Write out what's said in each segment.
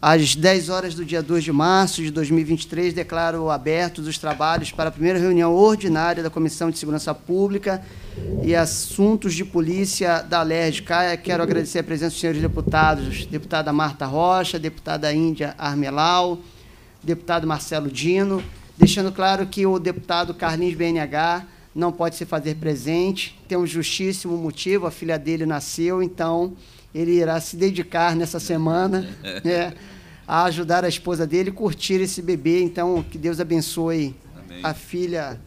Às 10 horas do dia 2 de março de 2023, declaro abertos os trabalhos para a primeira reunião ordinária da Comissão de Segurança Pública e Assuntos de Polícia da LERJ. Quero agradecer a presença dos senhores deputados, deputada Marta Rocha, deputada Índia Armelau, deputado Marcelo Dino, deixando claro que o deputado Carlinhos BNH não pode se fazer presente, tem um justíssimo motivo, a filha dele nasceu, então ele irá se dedicar nessa semana né, a ajudar a esposa dele curtir esse bebê. Então, que Deus abençoe Amém. a filha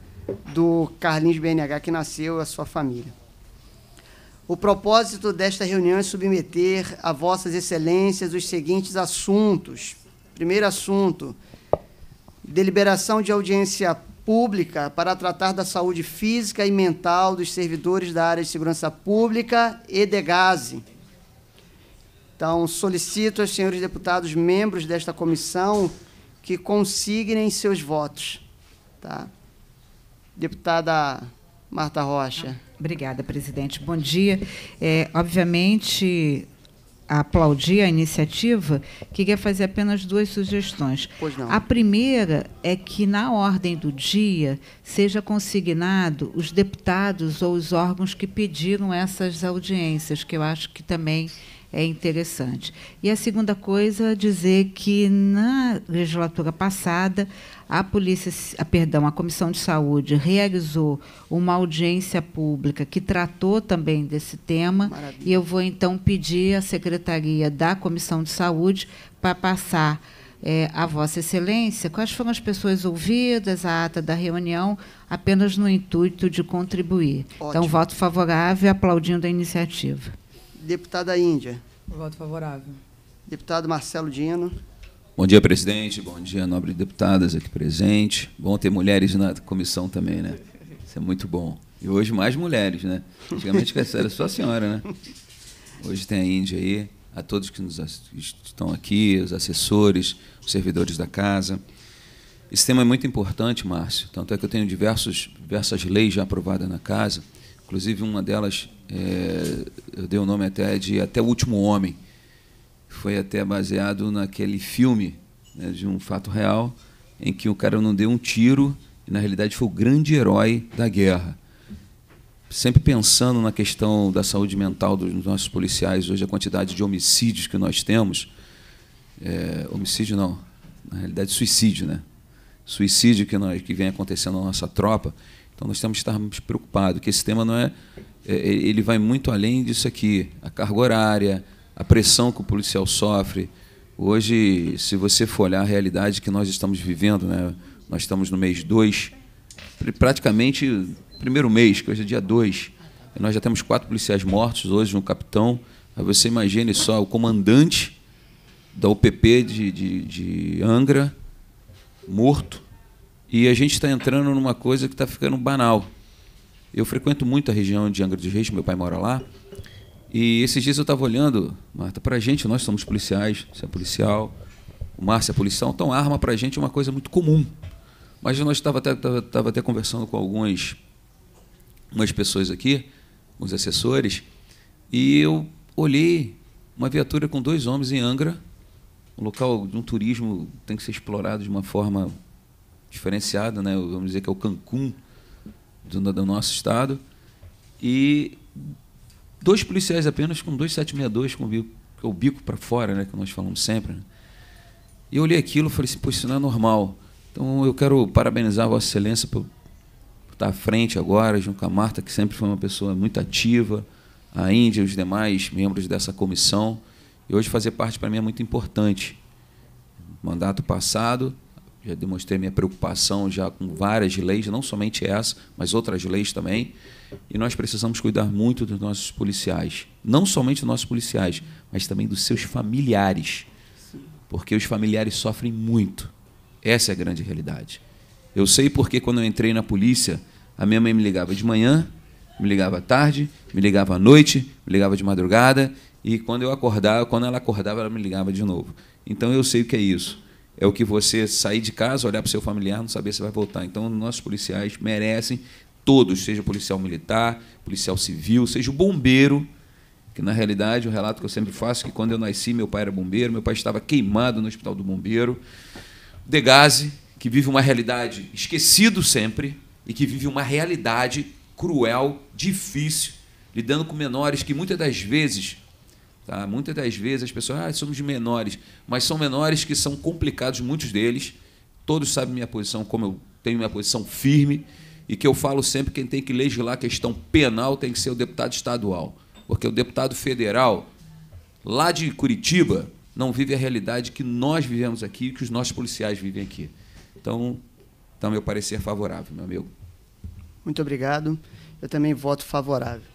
do Carlinhos BNH que nasceu e a sua família. O propósito desta reunião é submeter a vossas excelências os seguintes assuntos. Primeiro assunto, deliberação de audiência pública para tratar da saúde física e mental dos servidores da área de segurança pública e de GASE. Então, solicito aos senhores deputados, membros desta comissão, que consignem seus votos. Tá? Deputada Marta Rocha. Obrigada, presidente. Bom dia. É, obviamente, aplaudir a iniciativa, queria fazer apenas duas sugestões. A primeira é que, na ordem do dia, seja consignado os deputados ou os órgãos que pediram essas audiências, que eu acho que também é interessante. E a segunda coisa, dizer que na legislatura passada a polícia, a, perdão, a Comissão de Saúde realizou uma audiência pública que tratou também desse tema. Maravilha. E eu vou então pedir à Secretaria da Comissão de Saúde para passar é, a Vossa Excelência quais foram as pessoas ouvidas, a ata da reunião, apenas no intuito de contribuir. Então, Ótimo. Então, voto favorável, e aplaudindo a iniciativa. Deputada Índia. Voto favorável. Deputado Marcelo Dino. Bom dia, presidente. Bom dia, nobre deputadas aqui presente. Bom ter mulheres na comissão também, né? Isso é muito bom. E hoje mais mulheres, né? Antigamente era só a senhora, né? Hoje tem a Índia aí, a todos que nos estão aqui, os assessores, os servidores da casa. Esse tema é muito importante, Márcio. Tanto é que eu tenho diversos, diversas leis já aprovadas na casa Inclusive, uma delas, é, eu dei o nome até de Até o Último Homem. Foi até baseado naquele filme né, de um fato real, em que o cara não deu um tiro e, na realidade, foi o grande herói da guerra. Sempre pensando na questão da saúde mental dos nossos policiais, hoje a quantidade de homicídios que nós temos. É, homicídio não, na realidade, suicídio, né? Suicídio que, nós, que vem acontecendo na nossa tropa então nós temos que estar preocupados, que esse tema não é, é, é, ele vai muito além disso aqui, a carga horária, a pressão que o policial sofre. Hoje, se você for olhar a realidade que nós estamos vivendo, né? nós estamos no mês 2, praticamente primeiro mês, que hoje é dia 2, nós já temos quatro policiais mortos hoje, um capitão. Aí você imagine só o comandante da UPP de, de, de Angra morto e a gente está entrando numa coisa que está ficando banal. Eu frequento muito a região de Angra dos Reis, meu pai mora lá. E esses dias eu estava olhando, Marta, para a gente, nós somos policiais, você é policial, o Márcio é policial, então arma para a gente é uma coisa muito comum. Mas nós estava até, tava, tava até conversando com algumas umas pessoas aqui, os assessores, e eu olhei uma viatura com dois homens em Angra, um local de um turismo tem que ser explorado de uma forma diferenciado, né? vamos dizer que é o Cancún do, do nosso estado. E dois policiais apenas com 2,762 com o bico, é o bico para fora, né, que nós falamos sempre. Né? E eu olhei aquilo e falei assim, pois isso não é normal. Então eu quero parabenizar Vossa Excelência por, estar à frente agora, a Camarta, que sempre foi uma pessoa muito ativa, a Índia e os demais membros dessa comissão. E hoje fazer parte para mim é muito importante. Mandato passado, já demonstrei minha preocupação já com várias leis, não somente essa, mas outras leis também. E nós precisamos cuidar muito dos nossos policiais, não somente dos nossos policiais, mas também dos seus familiares, porque os familiares sofrem muito. Essa é a grande realidade. Eu sei porque quando eu entrei na polícia, a minha mãe me ligava de manhã, me ligava à tarde, me ligava à noite, me ligava de madrugada, e quando eu acordava, quando ela acordava, ela me ligava de novo. Então eu sei o que é isso é o que você sair de casa, olhar para o seu familiar, não saber se vai voltar. Então, nossos policiais merecem todos, seja policial militar, policial civil, seja o bombeiro, que na realidade o relato que eu sempre faço é que quando eu nasci, meu pai era bombeiro, meu pai estava queimado no hospital do bombeiro. Degase, que vive uma realidade esquecido sempre e que vive uma realidade cruel, difícil, lidando com menores que muitas das vezes Tá? Muitas das vezes as pessoas, ah, somos menores, mas são menores que são complicados, muitos deles. Todos sabem minha posição, como eu tenho minha posição firme, e que eu falo sempre quem tem que legislar a questão penal tem que ser o deputado estadual. Porque o deputado federal, lá de Curitiba, não vive a realidade que nós vivemos aqui e que os nossos policiais vivem aqui. Então, então meu parecer é favorável, meu amigo. Muito obrigado. Eu também voto favorável.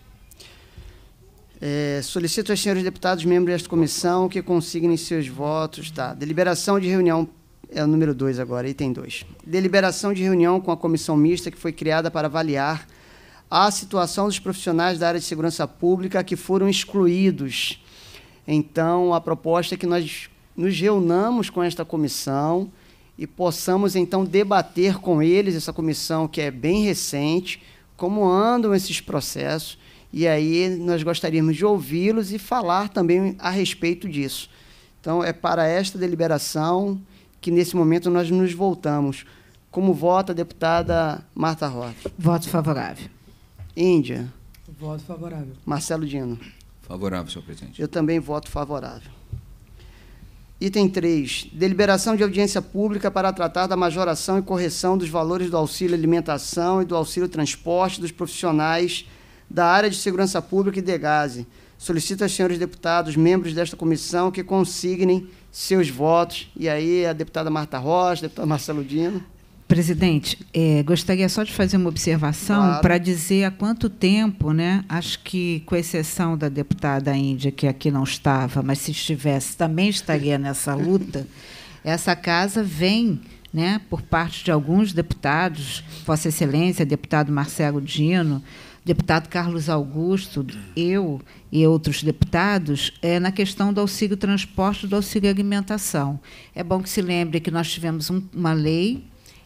É, solicito aos senhores deputados, membros desta comissão, que consignem seus votos. Tá. Deliberação de reunião. É o número 2 agora, item 2. Deliberação de reunião com a comissão mista que foi criada para avaliar a situação dos profissionais da área de segurança pública que foram excluídos. Então, a proposta é que nós nos reunamos com esta comissão e possamos, então, debater com eles, essa comissão que é bem recente, como andam esses processos e aí nós gostaríamos de ouvi-los e falar também a respeito disso. Então, é para esta deliberação que, nesse momento, nós nos voltamos. Como vota a deputada Marta Rocha? Voto favorável. Índia? Voto favorável. Marcelo Dino? Favorável, senhor presidente. Eu também voto favorável. Item 3. Deliberação de audiência pública para tratar da majoração e correção dos valores do auxílio alimentação e do auxílio transporte dos profissionais da área de segurança pública e de DEGASE. Solicito aos senhores deputados, membros desta comissão, que consignem seus votos. E aí, a deputada Marta Rocha, deputada Marcelo Dino. Presidente, é, gostaria só de fazer uma observação claro. para dizer há quanto tempo, né? Acho que, com exceção da deputada Índia, que aqui não estava, mas se estivesse, também estaria nessa luta, essa casa vem. Né, por parte de alguns deputados, Vossa Excelência, deputado Marcelo Dino, deputado Carlos Augusto, eu e outros deputados, é, na questão do auxílio transporte, do auxílio alimentação. É bom que se lembre que nós tivemos um, uma lei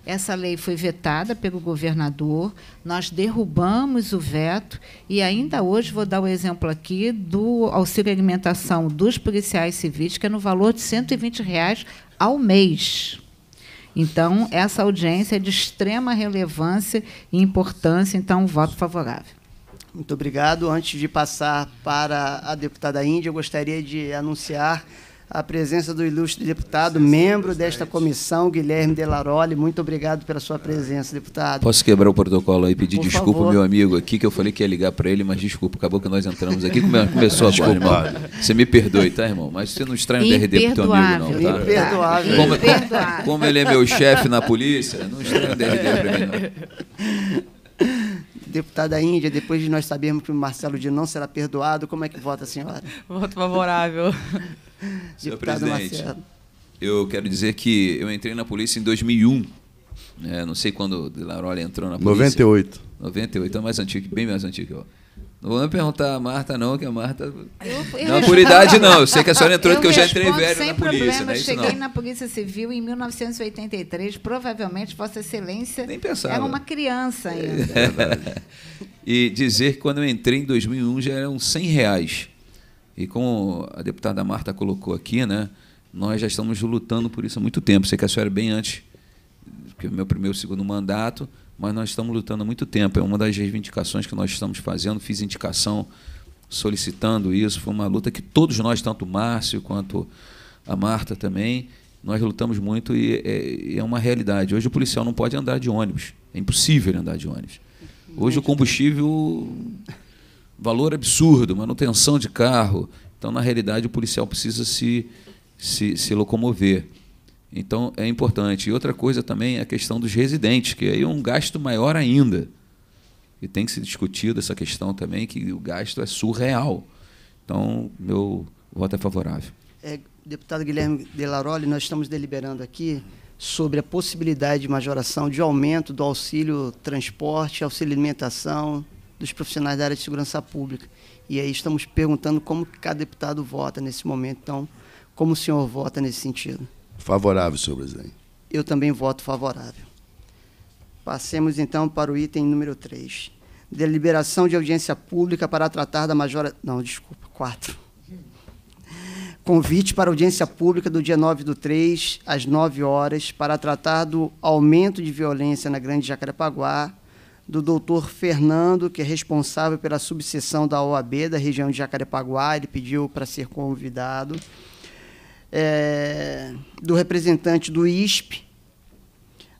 essa lei foi vetada pelo governador, nós derrubamos o veto e ainda hoje vou dar o um exemplo aqui do auxílio alimentação dos policiais civis, que é no valor de R$ 120 reais ao mês. Então, essa audiência é de extrema relevância e importância, então, um voto favorável. Muito obrigado. Antes de passar para a deputada Índia, eu gostaria de anunciar a presença do ilustre deputado, membro desta comissão, Guilherme Delaroli. Muito obrigado pela sua presença, deputado. Posso quebrar o protocolo aí e pedir Por desculpa favor. meu amigo aqui, que eu falei que ia ligar para ele, mas desculpa, acabou que nós entramos aqui, é começou agora, irmão. Você me perdoe, tá, irmão? Mas você não estranha o DRD pro teu amigo, não, tá? Imperdoável. Como, é- Imperdoável. como ele é meu chefe na polícia, não estranha o DRD para mim, não deputada Índia, depois de nós sabermos que o Marcelo de não será perdoado, como é que vota a senhora? Voto favorável. Senhor presidente, Marcelo. eu quero dizer que eu entrei na polícia em 2001. É, né? não sei quando o De La entrou na polícia. 98. 98, é mais antigo, bem mais antigo que eu. Não vou nem perguntar a Marta, não, que a Marta. Eu, eu não, por idade, não. Eu sei que a senhora entrou, porque eu já entrei velho sem na polícia. Problema. Não né? isso, Cheguei não. na Polícia Civil em 1983. Provavelmente, Vossa Excelência nem pensava. era uma criança ainda. É, é e dizer que quando eu entrei em 2001 já eram 100 reais e como a deputada Marta colocou aqui, né, nós já estamos lutando por isso há muito tempo. Sei que a senhora é bem antes, que o meu primeiro segundo mandato, mas nós estamos lutando há muito tempo. É uma das reivindicações que nós estamos fazendo. Fiz indicação solicitando isso. Foi uma luta que todos nós, tanto o Márcio quanto a Marta também, nós lutamos muito e é, é uma realidade. Hoje o policial não pode andar de ônibus. É impossível andar de ônibus. Hoje o combustível valor absurdo, manutenção de carro. Então, na realidade, o policial precisa se, se, se locomover. Então, é importante. E outra coisa também é a questão dos residentes, que é aí é um gasto maior ainda. E tem que ser discutido essa questão também, que o gasto é surreal. Então, meu voto é favorável. É, deputado Guilherme Delaroli, nós estamos deliberando aqui sobre a possibilidade de majoração de aumento do auxílio transporte, auxílio alimentação, dos profissionais da área de segurança pública. E aí estamos perguntando como cada deputado vota nesse momento. Então, como o senhor vota nesse sentido? Favorável, senhor presidente. Eu também voto favorável. Passemos então para o item número 3. Deliberação de audiência pública para tratar da majora. Não, desculpa, 4. Convite para audiência pública do dia 9 do 3, às 9 horas, para tratar do aumento de violência na Grande Jacarepaguá do doutor Fernando, que é responsável pela subseção da OAB da região de Jacarepaguá. Ele pediu para ser convidado. É, do representante do ISP,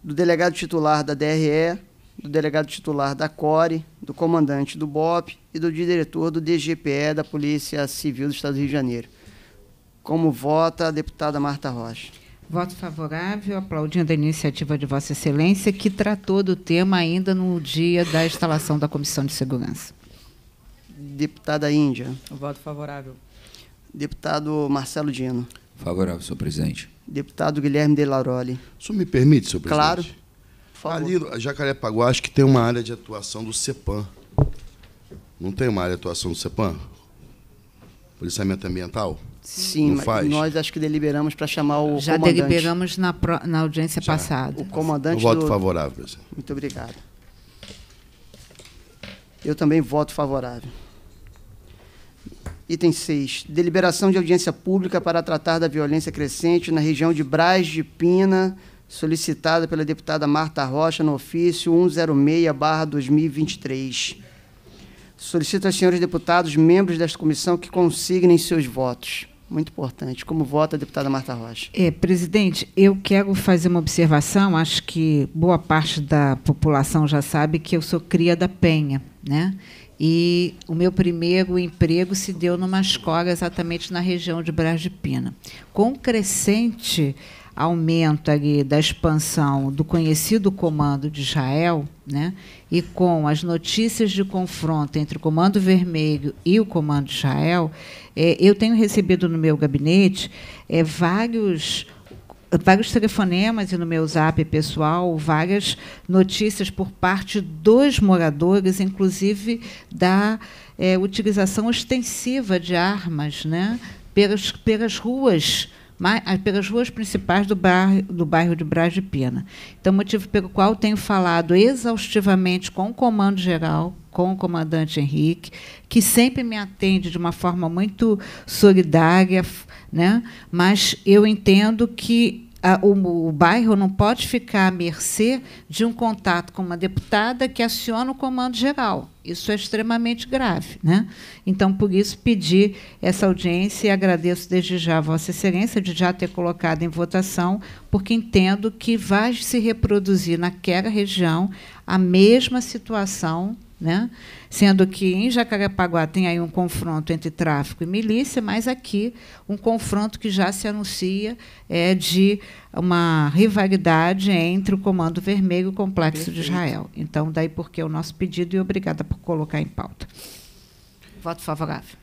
do delegado titular da DRE, do delegado titular da CORE, do comandante do BOP e do diretor do DGPE da Polícia Civil do Estado do Rio de Janeiro. Como vota a deputada Marta Rocha? Voto favorável, aplaudindo a iniciativa de Vossa Excelência, que tratou do tema ainda no dia da instalação da Comissão de Segurança. Deputada Índia. Voto favorável. Deputado Marcelo Dino. Favorável, senhor presidente. Deputado Guilherme Delaroli. O Isso me permite, senhor presidente? Claro. Ali, Jacarepaguá, acho que tem uma área de atuação do CEPAM. Não tem uma área de atuação do CEPAM? Policiamento Ambiental? Sim, mas nós acho que deliberamos para chamar o Já comandante. deliberamos na, na audiência Já. passada. O comandante Eu voto do... favorável, presidente. Muito obrigado. Eu também voto favorável. Item 6. Deliberação de audiência pública para tratar da violência crescente na região de Braz de Pina, solicitada pela deputada Marta Rocha no ofício 106-2023. Solicito aos senhores deputados, membros desta comissão, que consignem seus votos muito importante. Como vota a deputada Marta Rocha? É, presidente, eu quero fazer uma observação. Acho que boa parte da população já sabe que eu sou cria da Penha, né? E o meu primeiro emprego se deu numa escola exatamente na região de Brás de Pina. Com crescente aumento ali da expansão do conhecido comando de Israel, né, e com as notícias de confronto entre o Comando Vermelho e o Comando de Israel, é, eu tenho recebido no meu gabinete é, vários vários telefonemas e no meu zap pessoal, várias notícias por parte dos moradores, inclusive da é, utilização ostensiva de armas né, pelas, pelas ruas ah, pelas ruas principais do bairro, do bairro de Braz de Pina. Então, motivo pelo qual tenho falado exaustivamente com o comando geral, com o comandante Henrique, que sempre me atende de uma forma muito solidária, né? mas eu entendo que o, o, bairro não pode ficar à mercê de um contato com uma deputada que aciona o comando geral. Isso é extremamente grave. Né? Então, por isso, pedi essa audiência e agradeço desde já a Vossa Excelência de já ter colocado em votação, porque entendo que vai se reproduzir naquela região a mesma situação né? Sendo que em Jacarepaguá tem aí um confronto entre tráfico e milícia, mas aqui um confronto que já se anuncia é de uma rivalidade entre o Comando Vermelho e o Complexo Perfeito. de Israel. Então, daí porque é o nosso pedido e obrigada por colocar em pauta. Voto favorável.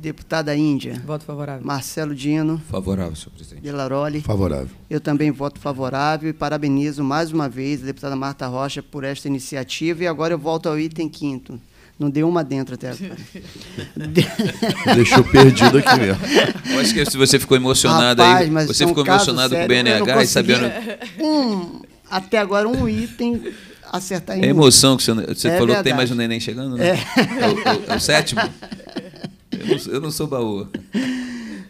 Deputada Índia. Voto favorável. Marcelo Dino. Favorável, senhor presidente. Delaroli. Favorável. Eu também voto favorável e parabenizo mais uma vez a deputada Marta Rocha por esta iniciativa. E agora eu volto ao item quinto. Não deu uma dentro até agora. Deixou perdido aqui mesmo. Eu acho que se você ficou emocionado Rapaz, aí. Você é ficou emocionado sério, com o BNH e sabendo. Um, até agora, um item acertar em É emoção que você, você é falou verdade. que tem mais um neném chegando, né? É, é o, é o, é o sétimo? Eu não, eu não sou baú.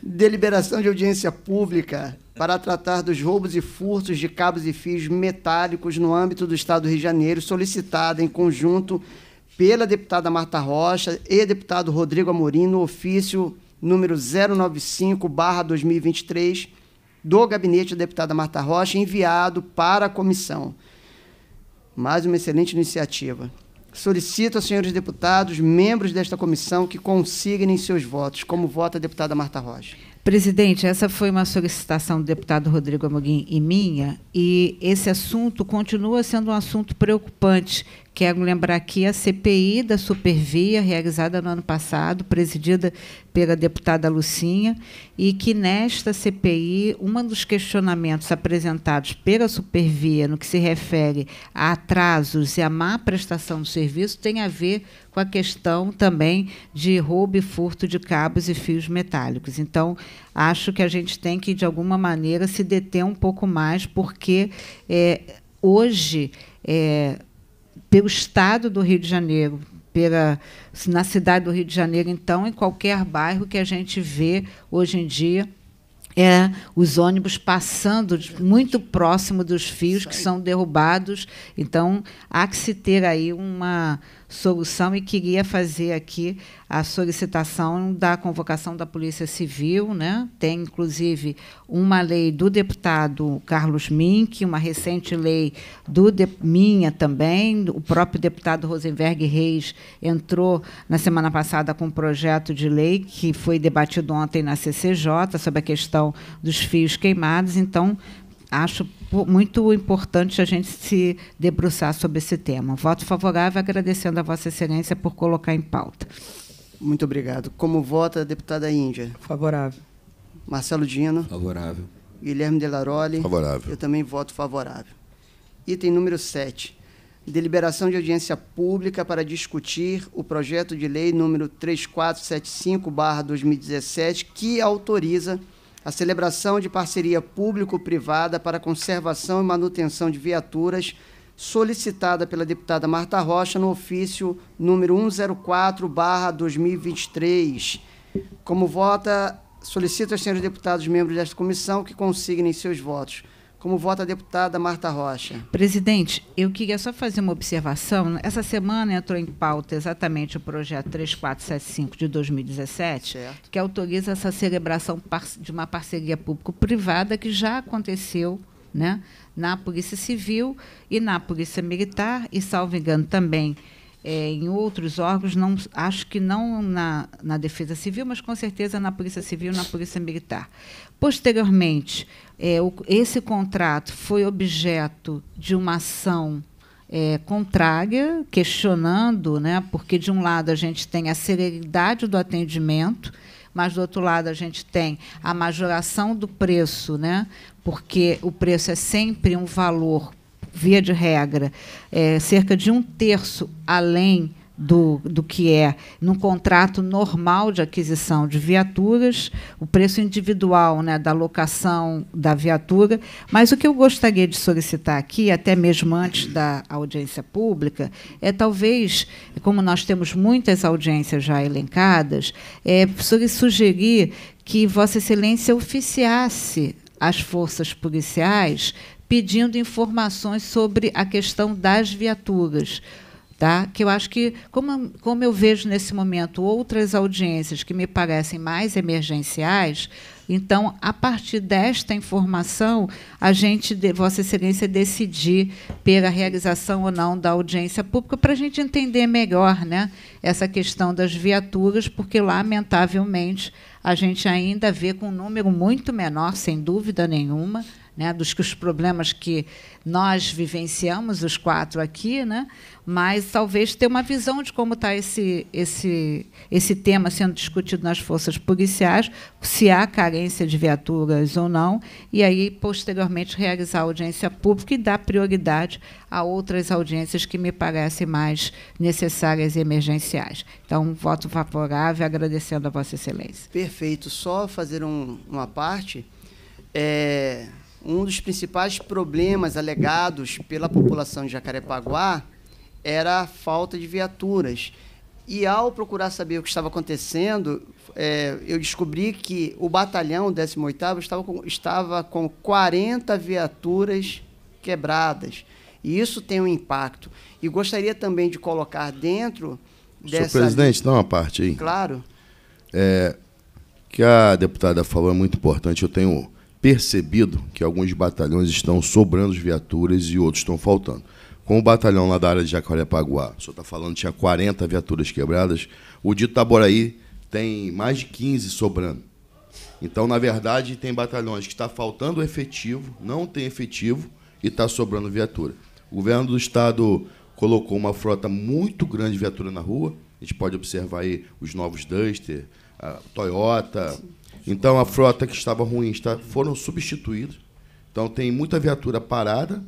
Deliberação de audiência pública para tratar dos roubos e furtos de cabos e fios metálicos no âmbito do Estado do Rio de Janeiro, solicitada em conjunto pela deputada Marta Rocha e deputado Rodrigo Amorim no ofício número 095/2023 do gabinete da deputada Marta Rocha enviado para a comissão. Mais uma excelente iniciativa. Solicito aos senhores deputados, membros desta comissão, que consignem seus votos, como vota a deputada Marta Rocha. Presidente, essa foi uma solicitação do deputado Rodrigo Amoguim e minha, e esse assunto continua sendo um assunto preocupante Quero lembrar aqui a CPI da Supervia, realizada no ano passado, presidida pela deputada Lucinha, e que nesta CPI, um dos questionamentos apresentados pela Supervia no que se refere a atrasos e a má prestação do serviço tem a ver com a questão também de roubo e furto de cabos e fios metálicos. Então, acho que a gente tem que, de alguma maneira, se deter um pouco mais, porque é, hoje. É, pelo Estado do Rio de Janeiro, pela, na cidade do Rio de Janeiro, então, em qualquer bairro que a gente vê hoje em dia, é os ônibus passando muito próximo dos fios que são derrubados. Então, há que se ter aí uma, solução e queria fazer aqui a solicitação da convocação da Polícia Civil. Né? Tem, inclusive, uma lei do deputado Carlos Mink, uma recente lei do de, minha também. O próprio deputado Rosenberg Reis entrou na semana passada com um projeto de lei que foi debatido ontem na CCJ sobre a questão dos fios queimados. Então, acho muito importante a gente se debruçar sobre esse tema. Voto favorável, agradecendo a Vossa Excelência por colocar em pauta. Muito obrigado. Como vota a deputada Índia? Favorável. Marcelo Dino? Favorável. Guilherme Delaroli? Favorável. Eu também voto favorável. Item número 7. Deliberação de audiência pública para discutir o projeto de lei número 3475-2017, que autoriza a celebração de parceria público-privada para conservação e manutenção de viaturas solicitada pela deputada Marta Rocha no ofício número 104/2023. Como vota, solicito aos senhores deputados membros desta comissão que consignem seus votos. Como vota a deputada Marta Rocha. Presidente, eu queria só fazer uma observação. Essa semana entrou em pauta exatamente o projeto 3475 de 2017, certo. que autoriza essa celebração de uma parceria público-privada que já aconteceu né, na Polícia Civil e na Polícia Militar, e, salvo engano, também é, em outros órgãos, não, acho que não na, na Defesa Civil, mas com certeza na Polícia Civil e na Polícia Militar. Posteriormente, é, o, esse contrato foi objeto de uma ação é, contrária, questionando, né, porque de um lado a gente tem a celeridade do atendimento, mas do outro lado a gente tem a majoração do preço, né, porque o preço é sempre um valor, via de regra, é, cerca de um terço além do, do que é num contrato normal de aquisição de viaturas, o preço individual né, da locação da viatura. Mas o que eu gostaria de solicitar aqui, até mesmo antes da audiência pública, é talvez, como nós temos muitas audiências já elencadas, é sugerir que Vossa Excelência oficiasse as forças policiais pedindo informações sobre a questão das viaturas Tá? Que eu acho que, como, como eu vejo nesse momento outras audiências que me parecem mais emergenciais, então, a partir desta informação, a gente, Vossa Excelência, decidir pela realização ou não da audiência pública, para a gente entender melhor né, essa questão das viaturas, porque, lamentavelmente, a gente ainda vê com um número muito menor, sem dúvida nenhuma, né, dos que os problemas que nós vivenciamos, os quatro aqui, né, mas talvez ter uma visão de como está esse, esse, esse tema sendo discutido nas forças policiais, se há carência de viaturas ou não, e aí, posteriormente, realizar audiência pública e dar prioridade a outras audiências que me parecem mais necessárias e emergenciais. Então, voto favorável, agradecendo a Vossa Excelência. Perfeito. Só fazer um, uma parte. É um dos principais problemas alegados pela população de Jacarepaguá era a falta de viaturas. E ao procurar saber o que estava acontecendo, é, eu descobri que o batalhão 18º estava com, estava com 40 viaturas quebradas. E isso tem um impacto. E gostaria também de colocar dentro dessa... Senhor presidente, dá uma parte aí. Claro. É, que a deputada falou é muito importante. Eu tenho percebido que alguns batalhões estão sobrando as viaturas e outros estão faltando. Com o batalhão lá da área de Jacarepaguá, o senhor está falando tinha 40 viaturas quebradas, o de Itaboraí tem mais de 15 sobrando. Então, na verdade, tem batalhões que está faltando efetivo, não tem efetivo e está sobrando viatura. O governo do estado colocou uma frota muito grande de viatura na rua. A gente pode observar aí os novos Duster, a Toyota, Sim. Então a frota que estava ruim está, foram substituídos. Então tem muita viatura parada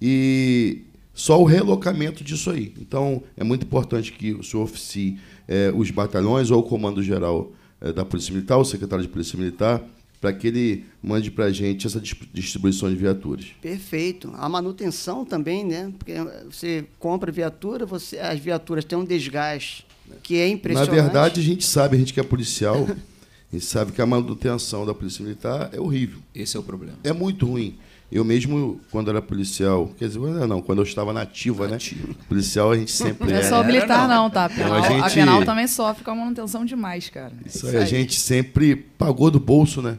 e só o relocamento disso aí. Então é muito importante que o senhor oficie eh, os batalhões ou o comando geral eh, da Polícia Militar, o secretário de Polícia Militar, para que ele mande para a gente essa distribuição de viaturas. Perfeito. A manutenção também, né? Porque você compra viatura, você, as viaturas têm um desgaste que é impressionante. Na verdade, a gente sabe, a gente que é policial, gente sabe que a manutenção da Polícia Militar é horrível. Esse é o problema. É muito ruim. Eu mesmo, quando era policial, quer dizer, não, quando eu estava nativa, nativa. né? Policial a gente sempre Não é, é. só militar, não, tá? Penal, então, a, gente... a penal também sofre com a manutenção demais, cara. Isso, aí, isso aí. a gente sempre pagou do bolso, né?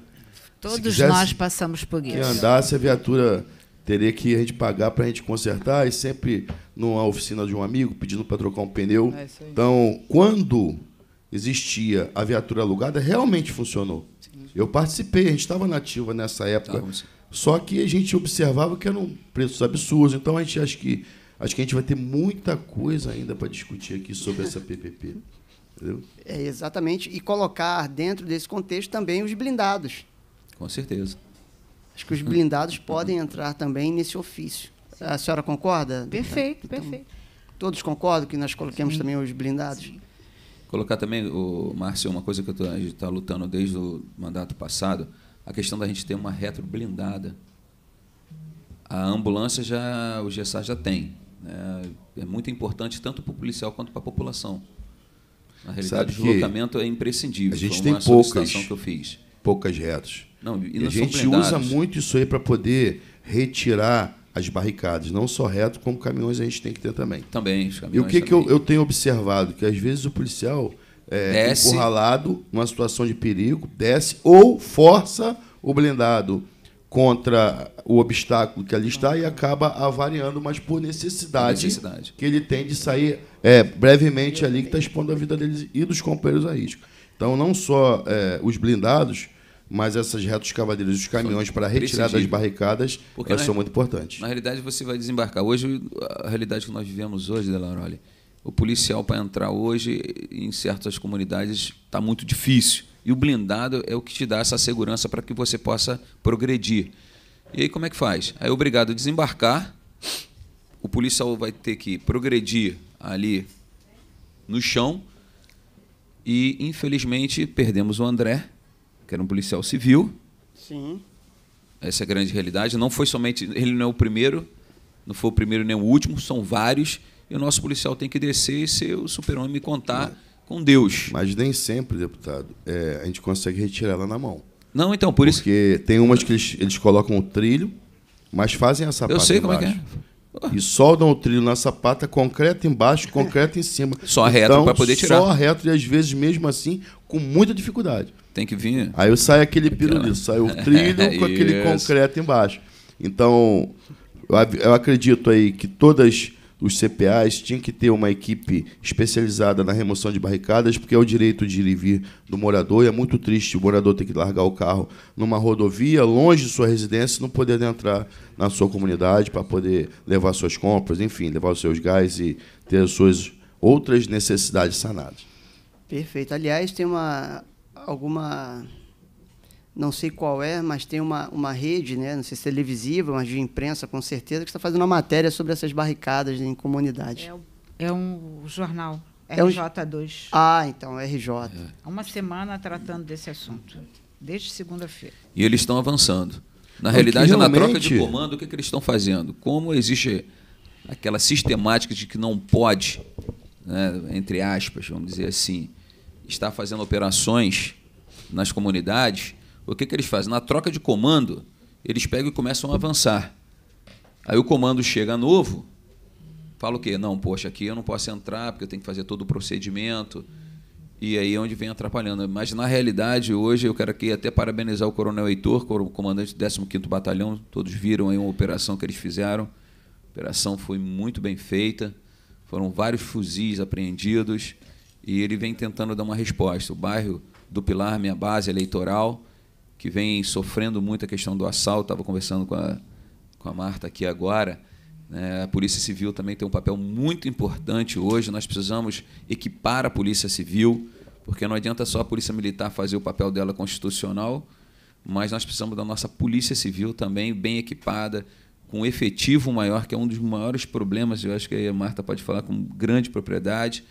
Todos quisesse, nós passamos por isso. Se andasse, a viatura teria que a gente pagar para a gente consertar e sempre numa oficina de um amigo pedindo para trocar um pneu. É então, quando existia, a viatura alugada realmente funcionou. Sim. Eu participei, a gente estava nativa nessa época. Tá, só que a gente observava que eram preços absurdos. Então a gente acho que acho que a gente vai ter muita coisa ainda para discutir aqui sobre essa PPP. Entendeu? É, exatamente. E colocar dentro desse contexto também os blindados. Com certeza. Acho que os blindados podem entrar também nesse ofício. A senhora concorda? Perfeito, então, perfeito. Todos concordam que nós coloquemos Sim. também os blindados? Sim. Colocar também, o Márcio, uma coisa que tô, a gente está lutando desde o mandato passado, a questão da gente ter uma retro blindada. A ambulância já, o GSA já tem. Né? É muito importante tanto para o policial quanto para a população. Na realidade, Sabe o deslocamento é imprescindível. A gente tem poucas, que eu fiz. poucas retos. Não, e, e a gente usa muito isso aí para poder retirar as barricadas, não só reto, como caminhões a gente tem que ter também. Também, os caminhões. E o que, que eu, eu tenho observado? Que às vezes o policial é, desce. encurralado, numa situação de perigo, desce ou força o blindado contra o obstáculo que ali está e acaba avariando, mas por necessidade, necessidade. que ele tem de sair é, brevemente ali, que está expondo a vida deles e dos companheiros a risco. Então, não só é, os blindados, mas essas retas cavadeiras os caminhões para retirar das barricadas Porque elas são muito importantes. Na realidade, você vai desembarcar. Hoje, a realidade que nós vivemos hoje, Delaroli, o policial para entrar hoje em certas comunidades está muito difícil. E o blindado é o que te dá essa segurança para que você possa progredir. E aí como é que faz? Aí é obrigado a desembarcar, o policial vai ter que progredir ali no chão e infelizmente perdemos o André, que era um policial civil. Sim. Essa é a grande realidade. Não foi somente. Ele não é o primeiro, não foi o primeiro nem o último, são vários. E o nosso policial tem que descer e ser o super-homem e contar com Deus. Mas nem sempre, deputado, é, a gente consegue retirar ela na mão. Não, então, por Porque isso. Porque tem umas que eles, eles colocam o trilho, mas fazem essa Eu parte. Eu sei como é que é e soldam o trilho na sapata, concreto embaixo, concreto em cima. Só então, reto para poder tirar. Só reto e às vezes mesmo assim com muita dificuldade. Tem que vir. Aí sai aquele pirulito, sai o trilho com aquele concreto embaixo. Então, eu acredito aí que todas os CPAs tinham que ter uma equipe especializada na remoção de barricadas, porque é o direito de ir e vir do morador, e é muito triste o morador ter que largar o carro numa rodovia, longe de sua residência, não poder entrar na sua comunidade para poder levar suas compras, enfim, levar os seus gás e ter as suas outras necessidades sanadas. Perfeito. Aliás, tem uma alguma não sei qual é, mas tem uma, uma rede, né, não sei se é televisiva, mas de imprensa, com certeza, que está fazendo uma matéria sobre essas barricadas em comunidades. É, é um jornal, RJ2. É um... Ah, então, RJ. É. Uma semana tratando desse assunto, desde segunda-feira. E eles estão avançando. Na realidade, realmente... É na troca de comando, o que, que eles estão fazendo? Como existe aquela sistemática de que não pode, né, entre aspas, vamos dizer assim, estar fazendo operações nas comunidades, o que, que eles fazem? Na troca de comando, eles pegam e começam a avançar. Aí o comando chega novo, fala o quê? Não, poxa, aqui eu não posso entrar porque eu tenho que fazer todo o procedimento. E aí é onde vem atrapalhando. Mas na realidade, hoje eu quero aqui até parabenizar o Coronel Heitor, comandante do 15º Batalhão. Todos viram aí uma operação que eles fizeram. A operação foi muito bem feita. Foram vários fuzis apreendidos e ele vem tentando dar uma resposta. O bairro do Pilar, minha base eleitoral, que vem sofrendo muito a questão do assalto. Estava conversando com a, com a Marta aqui agora. Né? A Polícia Civil também tem um papel muito importante hoje. Nós precisamos equipar a Polícia Civil, porque não adianta só a Polícia Militar fazer o papel dela constitucional, mas nós precisamos da nossa Polícia Civil também bem equipada, com efetivo maior, que é um dos maiores problemas. Eu acho que a Marta pode falar com grande propriedade.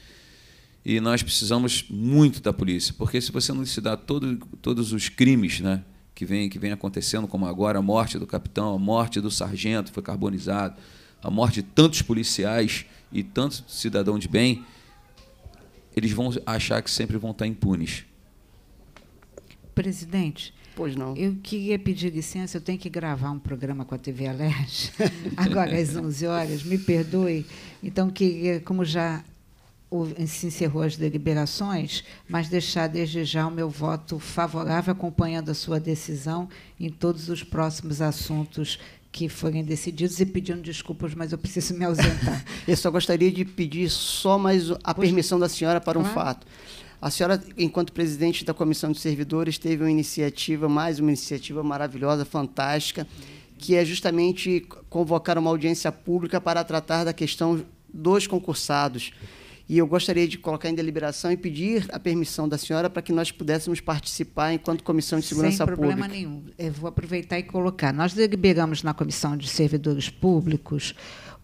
E nós precisamos muito da polícia, porque se você não se dá todo, todos os crimes né, que, vem, que vem acontecendo, como agora a morte do capitão, a morte do sargento foi carbonizado, a morte de tantos policiais e tanto cidadão de bem, eles vão achar que sempre vão estar impunes. Presidente, Pois não. Eu queria pedir licença, eu tenho que gravar um programa com a TV Alerj, agora às 11 horas, me perdoe. Então, queria, como já se encerrou as deliberações, mas deixar desde já o meu voto favorável, acompanhando a sua decisão em todos os próximos assuntos que forem decididos e pedindo desculpas, mas eu preciso me ausentar. eu só gostaria de pedir só mais a permissão da senhora para um claro. fato. A senhora, enquanto presidente da Comissão de Servidores, teve uma iniciativa, mais uma iniciativa maravilhosa, fantástica, que é justamente convocar uma audiência pública para tratar da questão dos concursados. E eu gostaria de colocar em deliberação e pedir a permissão da senhora para que nós pudéssemos participar enquanto Comissão de Segurança Pública. Sem problema nenhum. Eu vou aproveitar e colocar. Nós deliberamos na Comissão de Servidores Públicos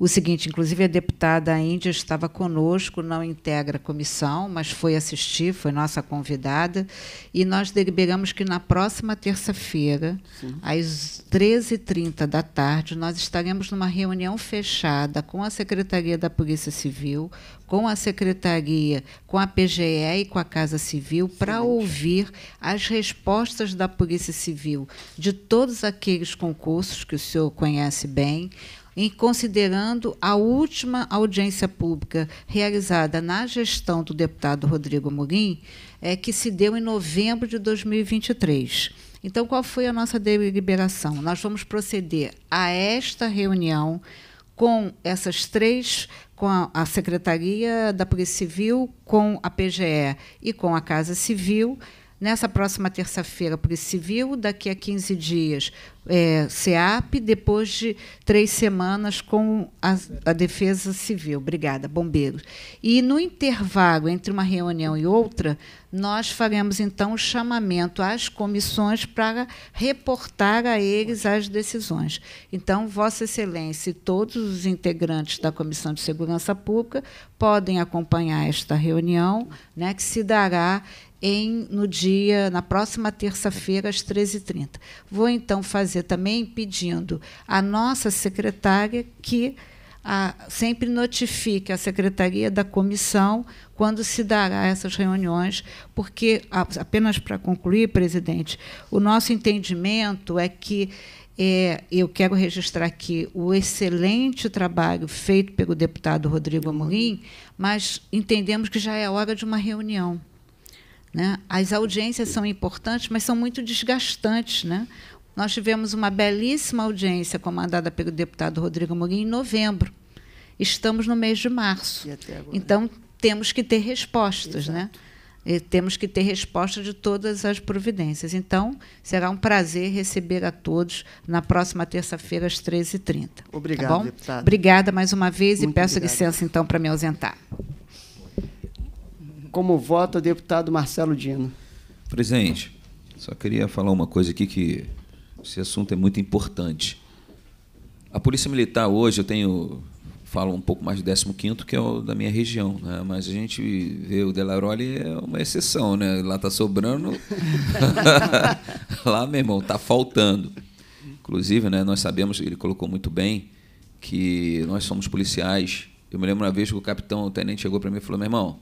o seguinte, inclusive a deputada Índia estava conosco, não integra a comissão, mas foi assistir, foi nossa convidada, e nós deliberamos que na próxima terça-feira, às 13h30 da tarde, nós estaremos numa reunião fechada com a Secretaria da Polícia Civil, com a Secretaria, com a PGE e com a Casa Civil, para ouvir as respostas da Polícia Civil de todos aqueles concursos que o senhor conhece bem, em considerando a última audiência pública realizada na gestão do deputado Rodrigo Mourinho, é, que se deu em novembro de 2023. Então, qual foi a nossa deliberação? Nós vamos proceder a esta reunião com essas três, com a, a Secretaria da Polícia Civil, com a PGE e com a Casa Civil, Nessa próxima terça-feira, Polícia Civil, daqui a 15 dias, é, SEAP, depois de três semanas com a, a Defesa Civil. Obrigada, Bombeiros. E no intervalo entre uma reunião e outra, nós faremos então o chamamento às comissões para reportar a eles as decisões. Então, Vossa Excelência e todos os integrantes da Comissão de Segurança Pública podem acompanhar esta reunião, né, que se dará em no dia, na próxima terça-feira, às 13h30. Vou então fazer também pedindo à nossa secretária que a, ah, sempre notifique a secretaria da comissão quando se dará essas reuniões, porque, ah, apenas para concluir, presidente, o nosso entendimento é que é, eu quero registrar aqui o excelente trabalho feito pelo deputado Rodrigo Amorim, mas entendemos que já é hora de uma reunião. Né? As audiências são importantes, mas são muito desgastantes. Né? Nós tivemos uma belíssima audiência comandada pelo deputado Rodrigo Mourinho em novembro. Estamos no mês de março. Então, temos que ter respostas. Né? E temos que ter resposta de todas as providências. Então, será um prazer receber a todos na próxima terça-feira, às 13h30. Tá obrigado, tá deputado. Obrigada mais uma vez Muito e peço obrigado. licença, então, para me ausentar. Como vota o deputado Marcelo Dino. Presidente, só queria falar uma coisa aqui que esse assunto é muito importante. A Polícia Militar hoje eu tenho falo um pouco mais do 15º, que é o da minha região, né? mas a gente vê o Delaroli é uma exceção, né? Lá tá sobrando, lá, meu irmão, tá faltando. Inclusive, né, nós sabemos, ele colocou muito bem, que nós somos policiais. Eu me lembro uma vez que o capitão, o tenente, chegou para mim e falou, meu irmão,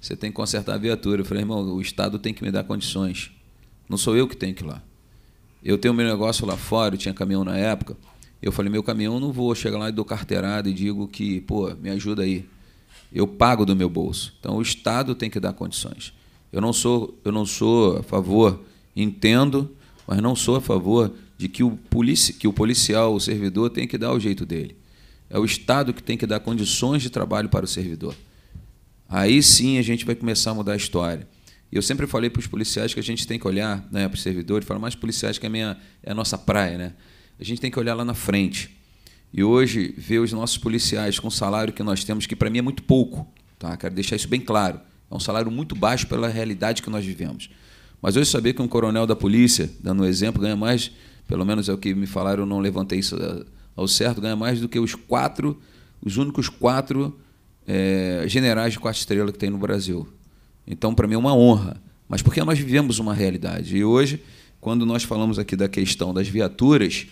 você tem que consertar a viatura. Eu falei, irmão, o Estado tem que me dar condições. Não sou eu que tenho que ir lá. Eu tenho meu negócio lá fora, eu tinha caminhão na época. Eu falei, meu caminhão não vou chegar lá e dou carteirada e digo que, pô, me ajuda aí. Eu pago do meu bolso. Então o Estado tem que dar condições. Eu não sou, eu não sou a favor, entendo, mas não sou a favor de que o, polici, que o policial, o servidor, tem que dar o jeito dele. É o Estado que tem que dar condições de trabalho para o servidor. Aí sim a gente vai começar a mudar a história. eu sempre falei para os policiais que a gente tem que olhar, né, para os servidores, falo mais policiais que é a, minha, é a nossa praia, né? A gente tem que olhar lá na frente. E hoje, ver os nossos policiais com o salário que nós temos, que para mim é muito pouco, tá? quero deixar isso bem claro. É um salário muito baixo pela realidade que nós vivemos. Mas hoje, saber que um coronel da polícia, dando um exemplo, ganha mais, pelo menos é o que me falaram, eu não levantei isso é, ao certo, ganha mais do que os quatro, os únicos quatro é, generais de quatro estrelas que tem no Brasil. Então, para mim, é uma honra. Mas porque nós vivemos uma realidade. E hoje, quando nós falamos aqui da questão das viaturas,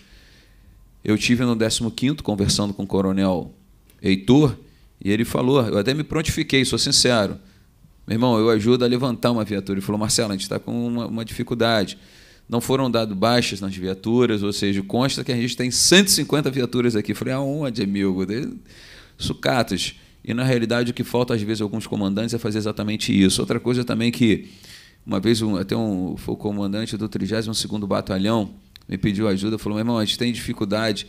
eu tive no 15 conversando com o coronel Heitor, e ele falou, eu até me prontifiquei, sou sincero, meu irmão, eu ajudo a levantar uma viatura. Ele falou, Marcelo, a gente está com uma, uma, dificuldade. Não foram dado baixas nas viaturas, ou seja, consta que a gente tem 150 viaturas aqui. Eu falei, aonde, ah, amigo? sucatas. E na realidade o que falta às vezes alguns comandantes é fazer exatamente isso. Outra coisa também que uma vez um, até um foi o comandante do 32º Batalhão me pediu ajuda, falou: "Meu irmão, a gente tem dificuldade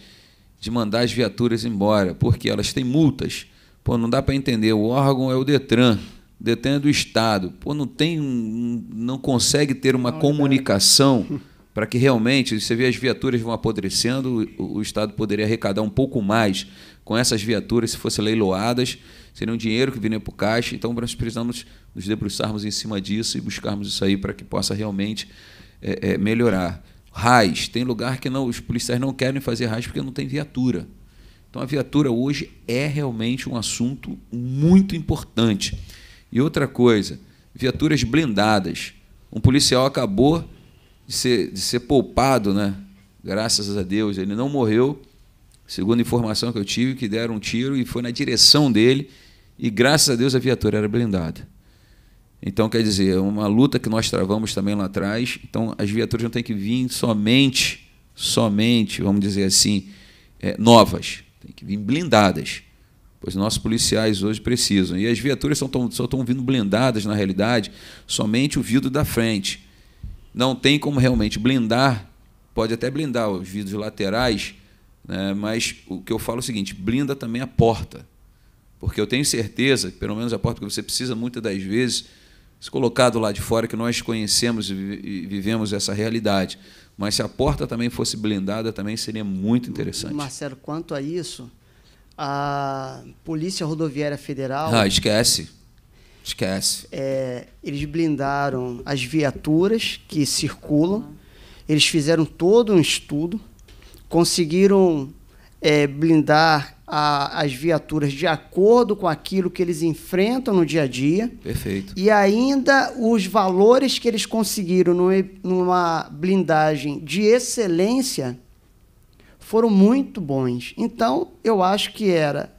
de mandar as viaturas embora, porque elas têm multas. Pô, não dá para entender, o órgão é o Detran, Detran é do Estado. Pô, não tem um, não consegue ter uma não, comunicação para que realmente, você vê as viaturas vão apodrecendo, o, o, Estado poderia arrecadar um pouco mais com essas viaturas se fossem leiloadas, seria um dinheiro que viria para o caixa, então nós precisamos nos debruçarmos em cima disso e buscarmos isso aí para que possa realmente é, é, melhorar. RAIS, tem lugar que não, os policiais não querem fazer RAIS porque não tem viatura. Então a viatura hoje é realmente um assunto muito importante. E outra coisa, viaturas blindadas. Um policial acabou de ser, de ser poupado, né? Graças a Deus, ele não morreu, segundo a informação que eu tive, que deram um tiro e foi na direção dele, e graças a Deus a viatura era blindada. Então, quer dizer, é uma luta que nós travamos também lá atrás. Então, as viaturas não têm que vir somente, somente, vamos dizer assim, é, novas. Tem que vir blindadas. Pois nossos policiais hoje precisam. E as viaturas só estão vindo blindadas, na realidade, somente o vidro da frente não tem como realmente blindar, pode até blindar os vidros laterais, né? mas o que eu falo é o seguinte: blinda também a porta. Porque eu tenho certeza, pelo menos a porta que você precisa muitas das vezes, se colocado lá de fora, que nós conhecemos e vivemos essa realidade. Mas se a porta também fosse blindada, também seria muito interessante. Marcelo, quanto a isso, a Polícia Rodoviária Federal. Ah, esquece Esquece. É, eles blindaram as viaturas que circulam, eles fizeram todo um estudo, conseguiram é, blindar a, as viaturas de acordo com aquilo que eles enfrentam no dia a dia. Perfeito. E ainda os valores que eles conseguiram numa blindagem de excelência foram muito bons. Então, eu acho que era,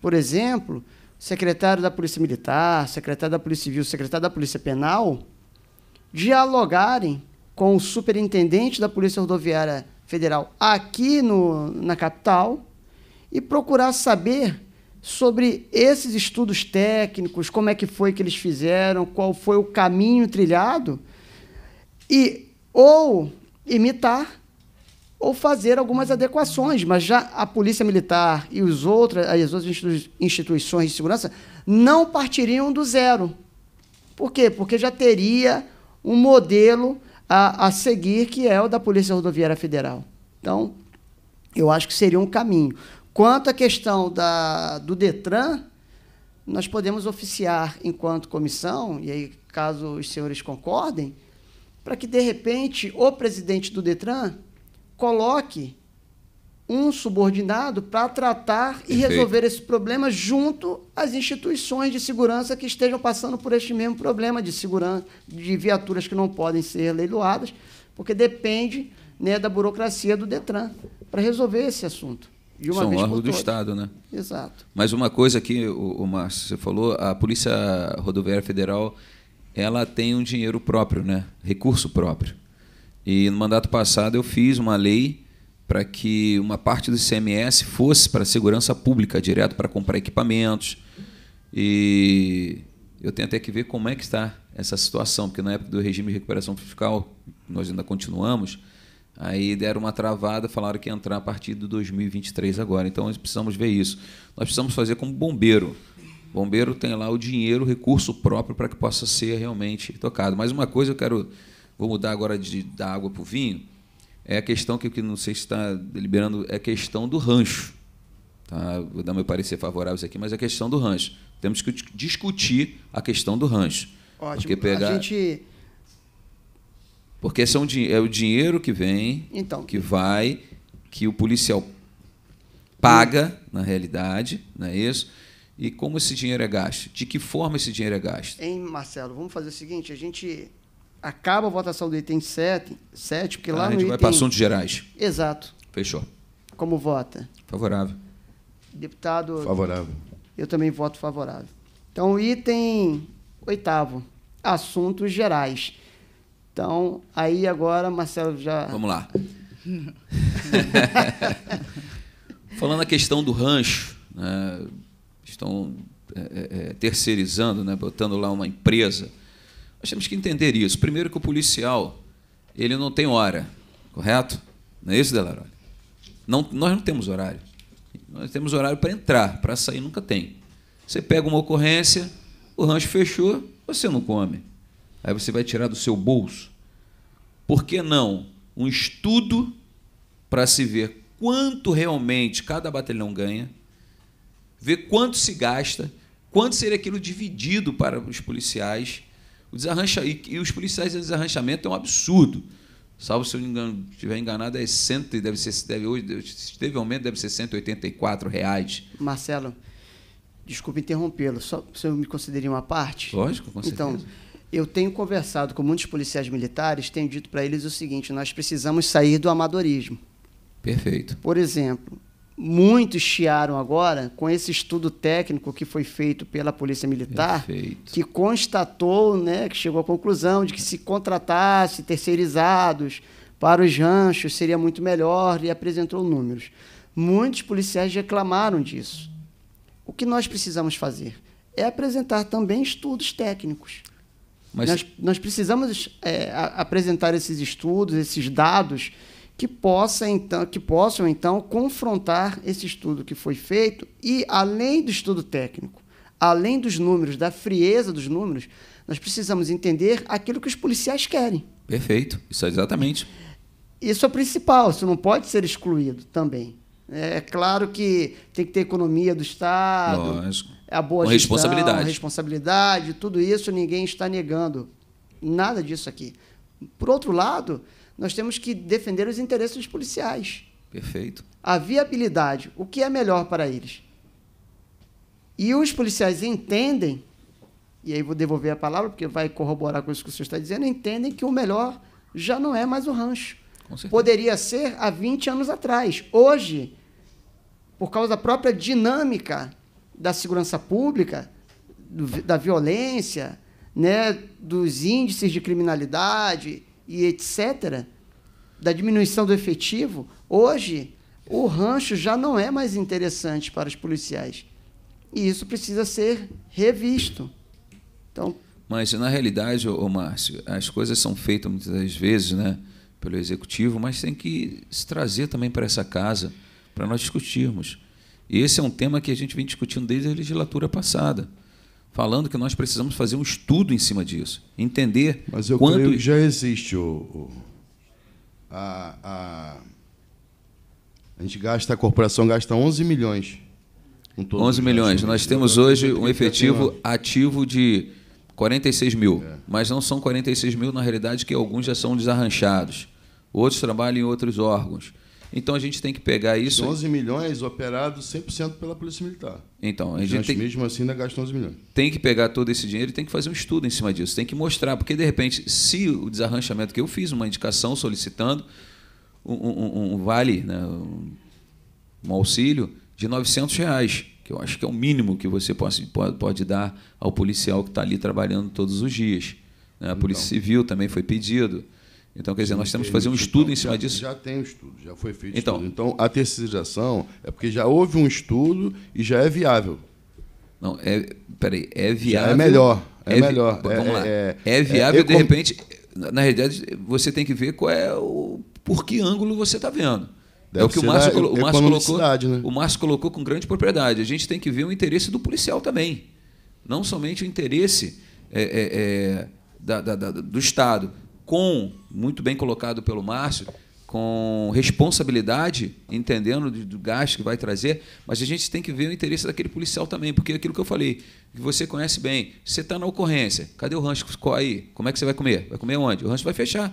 por exemplo, secretário da Polícia Militar, secretário da Polícia Civil, secretário da Polícia Penal, dialogarem com o superintendente da Polícia Rodoviária Federal aqui no, na capital e procurar saber sobre esses estudos técnicos, como é que foi que eles fizeram, qual foi o caminho trilhado e ou imitar ou fazer algumas adequações, mas já a Polícia Militar e os as outras instituições de segurança não partiriam do zero. Por quê? Porque já teria um modelo a, a seguir, que é o da Polícia Rodoviária Federal. Então, eu acho que seria um caminho. Quanto à questão da, do Detran, nós podemos oficiar enquanto comissão, e aí, caso os senhores concordem, para que, de repente, o presidente do Detran coloque um subordinado para tratar e resolver esse problema junto às instituições de segurança que estejam passando por este mesmo problema de segurança de viaturas que não podem ser leiloadas, porque depende né, da burocracia do Detran para resolver esse assunto. De uma São vez órgãos do Estado, né? Exato. Mas uma coisa que o, o Márcio você falou, a Polícia Rodoviária Federal, ela tem um dinheiro próprio, né? Recurso próprio. E no mandato passado eu fiz uma lei para que uma parte do ICMS fosse para a segurança pública, direto para comprar equipamentos. E eu tenho até que ver como é que está essa situação, porque na época do regime de recuperação fiscal, nós ainda continuamos, Aí deram uma travada, falaram que ia entrar a partir de 2023 agora. Então nós precisamos ver isso. Nós precisamos fazer como bombeiro. Bombeiro tem lá o dinheiro, o recurso próprio para que possa ser realmente tocado. Mas uma coisa eu quero Vou mudar agora de, da água para o vinho. É a questão que, que não sei se está deliberando, é a questão do rancho. Tá? Vou dar meu parecer favorável aqui, mas é a questão do rancho. Temos que discutir a questão do rancho. Ótimo. Porque pegar... A gente... Porque são, é, é o dinheiro que vem, então. que vai, que o policial paga, na realidade, não é isso? E como esse dinheiro é gasto? De que forma esse dinheiro é gasto? Hein, Marcelo, vamos fazer o seguinte, a gente acaba a votação do item 7, 7 porque ah, lá a gente no vai item... para assuntos gerais. Exato. Fechou. Como vota? Favorável. Deputado. Favorável. Eu também voto favorável. Então, item oitavo, assuntos gerais. Então, aí agora, Marcelo já. Vamos lá. Falando a questão do rancho, né? estão é, é, é terceirizando, né? botando lá uma empresa nós temos que entender isso. Primeiro que o policial, ele não tem hora, correto? Não é isso, Delarone? Não, nós não temos horário. Nós temos horário para entrar, para sair nunca tem. Você pega uma ocorrência, o rancho fechou, você não come. Aí você vai tirar do seu bolso. Por que não um estudo para se ver quanto realmente cada batalhão ganha, ver quanto se gasta, quanto seria aquilo dividido para os policiais o desarrancha, e, e os policiais de desarranchamento é um absurdo. Salvo se eu engano, estiver enganado, é 100, deve ser, deve, hoje, se teve aumento, deve ser 184 reais. Marcelo, desculpe interrompê-lo, só se eu me considerar uma parte. Lógico, com então, certeza. Então, eu tenho conversado com muitos policiais militares, tenho dito para eles o seguinte: nós precisamos sair do amadorismo. Perfeito. Por exemplo, Muitos chiaram agora com esse estudo técnico que foi feito pela Polícia Militar, Perfeito. que constatou, né, que chegou à conclusão de que se contratasse terceirizados para os ranchos seria muito melhor e apresentou números. Muitos policiais reclamaram disso. O que nós precisamos fazer é apresentar também estudos técnicos. Mas... Nós, nós precisamos é, apresentar esses estudos, esses dados que, possa, então, que possam então confrontar esse estudo que foi feito e, além do estudo técnico, além dos números, da frieza dos números, nós precisamos entender aquilo que os policiais querem. Perfeito, isso é exatamente. Isso é principal, isso não pode ser excluído também. É, é claro que tem que ter economia do Estado, Lógico. a boa gestão, responsabilidade. responsabilidade, tudo isso ninguém está negando. Nada disso aqui. Por outro lado, nós temos que defender os interesses dos policiais. Perfeito. A viabilidade, o que é melhor para eles. E os policiais entendem, e aí vou devolver a palavra, porque vai corroborar com isso que o senhor está dizendo, entendem que o melhor já não é mais o rancho. Poderia ser há 20 anos atrás. Hoje, por causa da própria dinâmica da segurança pública, do, da violência, né, dos índices de criminalidade e etc., da diminuição do efetivo, hoje o rancho já não é mais interessante para os policiais. E isso precisa ser revisto. Então, mas, na realidade, ô, Márcio, as coisas são feitas muitas das vezes né, pelo executivo, mas tem que se trazer também para essa casa para nós discutirmos. E esse é um tema que a gente vem discutindo desde a legislatura passada falando que nós precisamos fazer um estudo em cima disso, entender Mas eu quanto... creio que já existe o, o a, a, a, gente gasta, a corporação gasta 11 milhões. 11 milhões. Nós temos hoje um efetivo ativo de 46 mil, é. mas não são 46 mil na realidade que alguns já são desarranchados, outros trabalham em outros órgãos. Então a gente tem que pegar isso. 11 milhões operados 100% pela Polícia Militar. Então, a gente tem, mesmo assim ainda gasta 11 milhões. Tem que pegar todo esse dinheiro e tem que fazer um estudo em cima disso. Tem que mostrar, porque de repente, se o desarranchamento que eu fiz, uma indicação solicitando um, um, um vale, né, um auxílio de 900 reais, que eu acho que é o mínimo que você pode, pode, pode dar ao policial que está ali trabalhando todos os dias. Né. A Polícia então. Civil também foi pedido. Então, quer dizer, nós temos que fazer um estudo em então, cima disso. Já tem um estudo, já foi feito então, estudo. Então, a terceirização é porque já houve um estudo e já é viável. Não, é. Peraí, é viável. Já é melhor. É, é melhor. Vi, vamos é, lá. É, é, é viável, de repente. Na realidade, você tem que ver qual é o. por que ângulo você está vendo. É Deve é o que o Márcio, colo o Márcio colocou. Né? O Márcio colocou com grande propriedade. A gente tem que ver o interesse do policial também. Não somente o interesse da, da, da, do Estado com, muito bem colocado pelo Márcio, com responsabilidade, entendendo do gasto que vai trazer, mas a gente tem que ver o interesse daquele policial também, porque é aquilo que eu falei, que você conhece bem, você está na ocorrência, cadê o rancho que ficou aí? Como é que você vai comer? Vai comer onde? O rancho vai fechar.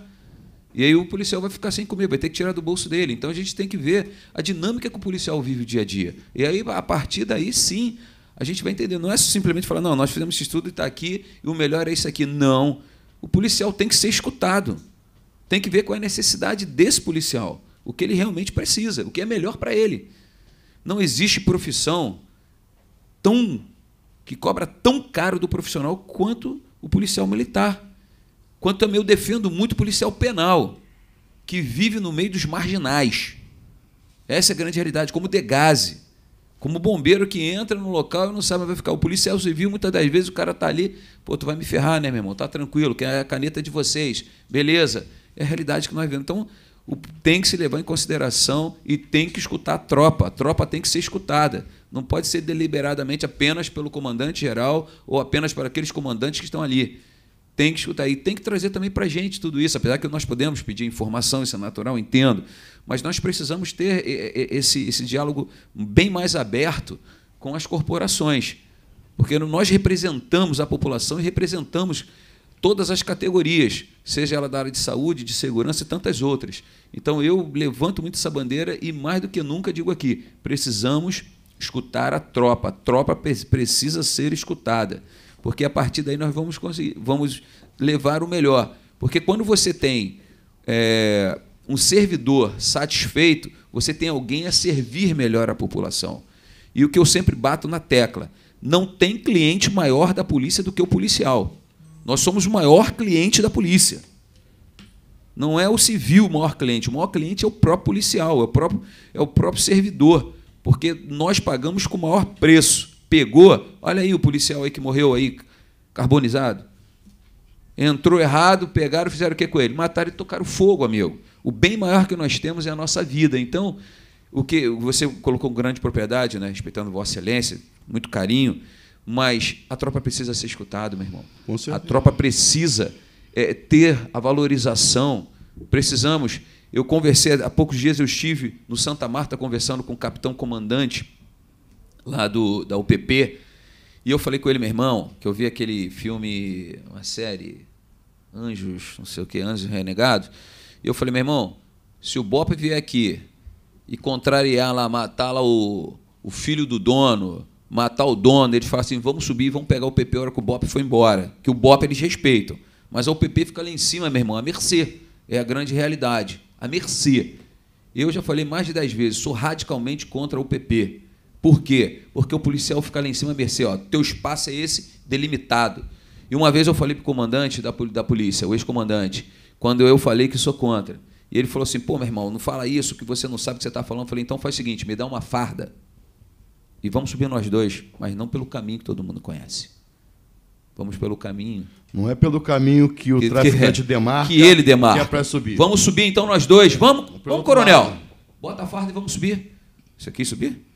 E aí o policial vai ficar sem comer, vai ter que tirar do bolso dele. Então a gente tem que ver a dinâmica que o policial vive o dia a dia. E aí, a partir daí, sim, a gente vai entender. Não é simplesmente falar, não, nós fizemos esse estudo e está aqui, e o melhor é isso aqui. Não. Não o policial tem que ser escutado. Tem que ver qual é a necessidade desse policial, o que ele realmente precisa, o que é melhor para ele. Não existe profissão tão que cobra tão caro do profissional quanto o policial militar. Quanto também eu defendo muito o policial penal, que vive no meio dos marginais. Essa é a grande realidade, como Degase. Como bombeiro que entra no local e não sabe onde vai ficar. O policial civil, muitas das vezes, o cara está ali, pô, tu vai me ferrar, né, meu irmão? Tá tranquilo, que é a caneta de vocês. Beleza. É a realidade que nós vemos. Então, tem que se levar em consideração e tem que escutar a tropa. A tropa tem que ser escutada. Não pode ser deliberadamente apenas pelo comandante geral ou apenas para aqueles comandantes que estão ali tem que escutar e tem que trazer também para a gente tudo isso, apesar que nós podemos pedir informação, isso é natural, entendo, mas nós precisamos ter esse, esse diálogo bem mais aberto com as corporações, porque nós representamos a população e representamos todas as categorias, seja ela da área de saúde, de segurança e tantas outras. Então eu levanto muito essa bandeira e mais do que nunca digo aqui, precisamos escutar a tropa, a tropa precisa ser escutada porque a partir daí nós vamos conseguir, vamos levar o melhor. Porque quando você tem é, um servidor satisfeito, você tem alguém a servir melhor a população. E o que eu sempre bato na tecla: não tem cliente maior da polícia do que o policial. Nós somos o maior cliente da polícia. Não é o civil o maior cliente, o maior cliente é o próprio policial, é o próprio, é o próprio servidor, porque nós pagamos com o maior preço pegou. Olha aí o policial aí que morreu aí, carbonizado. Entrou errado, pegaram, fizeram o que com ele? Mataram e tocaram fogo, amigo. O bem maior que nós temos é a nossa vida. Então, o que você colocou com grande propriedade, né? respeitando Vossa Excelência, muito carinho, mas a tropa precisa ser escutada, meu irmão. a tropa precisa é, ter a valorização. Precisamos. Eu conversei há poucos dias, eu estive no Santa Marta conversando com o capitão comandante lá do, da UPP. E eu falei com ele, meu irmão, que eu vi aquele filme, uma série, Anjos, não sei o que, Anjos Renegados. E eu falei, meu irmão, se o Bop vier aqui e contrariar lá, matar lá o, o filho do dono, matar o dono, eles falam assim, vamos subir, vamos pegar o PP a hora que o Bop foi embora. Que o Bop eles respeitam. Mas o UPP fica lá em cima, meu irmão, a mercê. É a grande realidade, a mercê. Eu já falei mais de dez vezes, sou radicalmente contra o PP. Por quê? Porque o policial fica lá em cima, mercê, ó, teu espaço é esse delimitado. E uma vez eu falei para o comandante da, da polícia, o ex-comandante, quando eu falei que sou contra. E ele falou assim: pô, meu irmão, não fala isso, que você não sabe o que você está falando. Eu falei: então faz o seguinte, me dá uma farda e vamos subir nós dois, mas não pelo caminho que todo mundo conhece. Vamos pelo caminho. Não é pelo caminho que o que, traficante que, é, demarca. Que ele demarca. Que é para subir. Vamos subir então nós dois. Vamos, vamos, coronel. Lado. Bota a farda e vamos subir. Você aqui subir?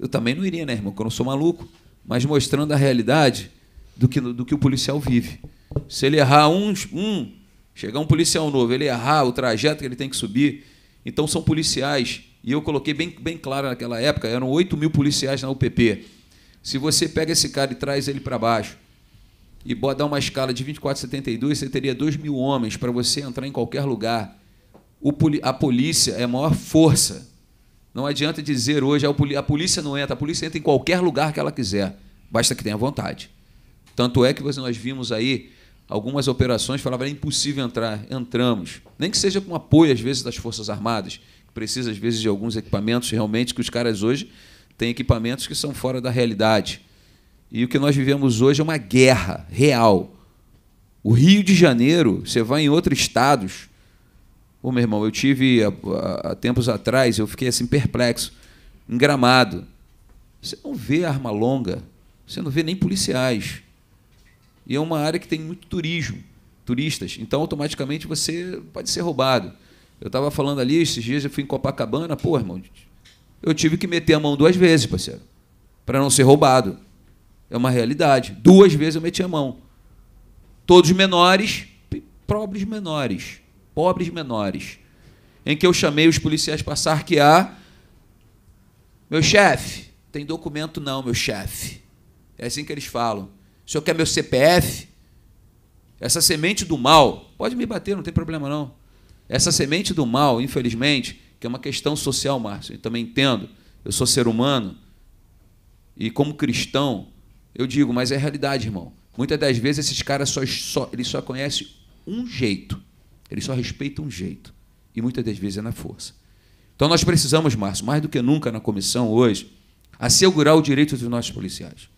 Eu também não iria, né, irmão? Que eu não sou maluco. Mas mostrando a realidade do que, do que o policial vive. Se ele errar um, um, chegar um policial novo, ele errar o trajeto que ele tem que subir. Então são policiais. E eu coloquei bem, bem claro naquela época: eram 8 mil policiais na UPP. Se você pega esse cara e traz ele para baixo e dá uma escala de 24,72, você teria 2 mil homens para você entrar em qualquer lugar. O, a polícia é a maior força não adianta dizer hoje ah, a polícia não entra, a polícia entra em qualquer lugar que ela quiser, basta que tenha vontade. Tanto é que nós vimos aí algumas operações falava é impossível entrar, entramos. Nem que seja com apoio, às vezes, das Forças Armadas, que precisa, às vezes, de alguns equipamentos realmente, que os caras hoje têm equipamentos que são fora da realidade. E o que nós vivemos hoje é uma guerra real. O Rio de Janeiro, você vai em outros estados, Ô, meu irmão, eu tive há, há tempos atrás, eu fiquei assim perplexo, engramado. Você não vê arma longa, você não vê nem policiais. E é uma área que tem muito turismo, turistas. Então, automaticamente, você pode ser roubado. Eu estava falando ali, esses dias eu fui em Copacabana, pô, irmão, eu tive que meter a mão duas vezes, parceiro, para não ser roubado. É uma realidade. Duas vezes eu meti a mão. Todos menores, pobres menores pobres menores, em que eu chamei os policiais para sarquear. Meu chefe, tem documento não, meu chefe. É assim que eles falam. O senhor quer meu CPF? Essa semente do mal, pode me bater, não tem problema não. Essa semente do mal, infelizmente, que é uma questão social, Márcio, eu também entendo. Eu sou ser humano e como cristão, eu digo, mas é realidade, irmão. Muitas das vezes esses caras só, só, eles só conhecem um jeito. Ele só respeita um jeito. E muitas das vezes é na força. Então nós precisamos, Márcio, mais do que nunca na comissão hoje, assegurar o direito dos nossos policiais.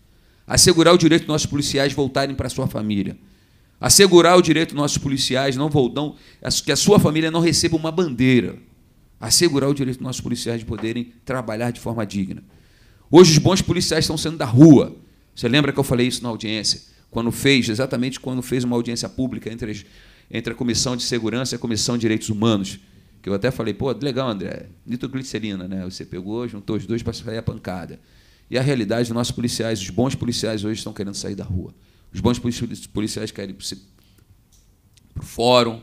Assegurar o direito dos nossos policiais voltarem para sua família. Assegurar o direito dos nossos policiais não voltam, que a sua família não receba uma bandeira. Assegurar o direito dos nossos policiais de poderem trabalhar de forma digna. Hoje os bons policiais estão sendo da rua. Você lembra que eu falei isso na audiência? Quando fez, exatamente quando fez uma audiência pública entre as entre a Comissão de Segurança e a Comissão de Direitos Humanos. Que eu até falei, pô, legal, André, nitroglicerina, né? Você pegou, juntou os dois para sair a pancada. E a realidade dos nossos policiais, os bons policiais hoje estão querendo sair da rua. Os bons policiais querem ir para o fórum,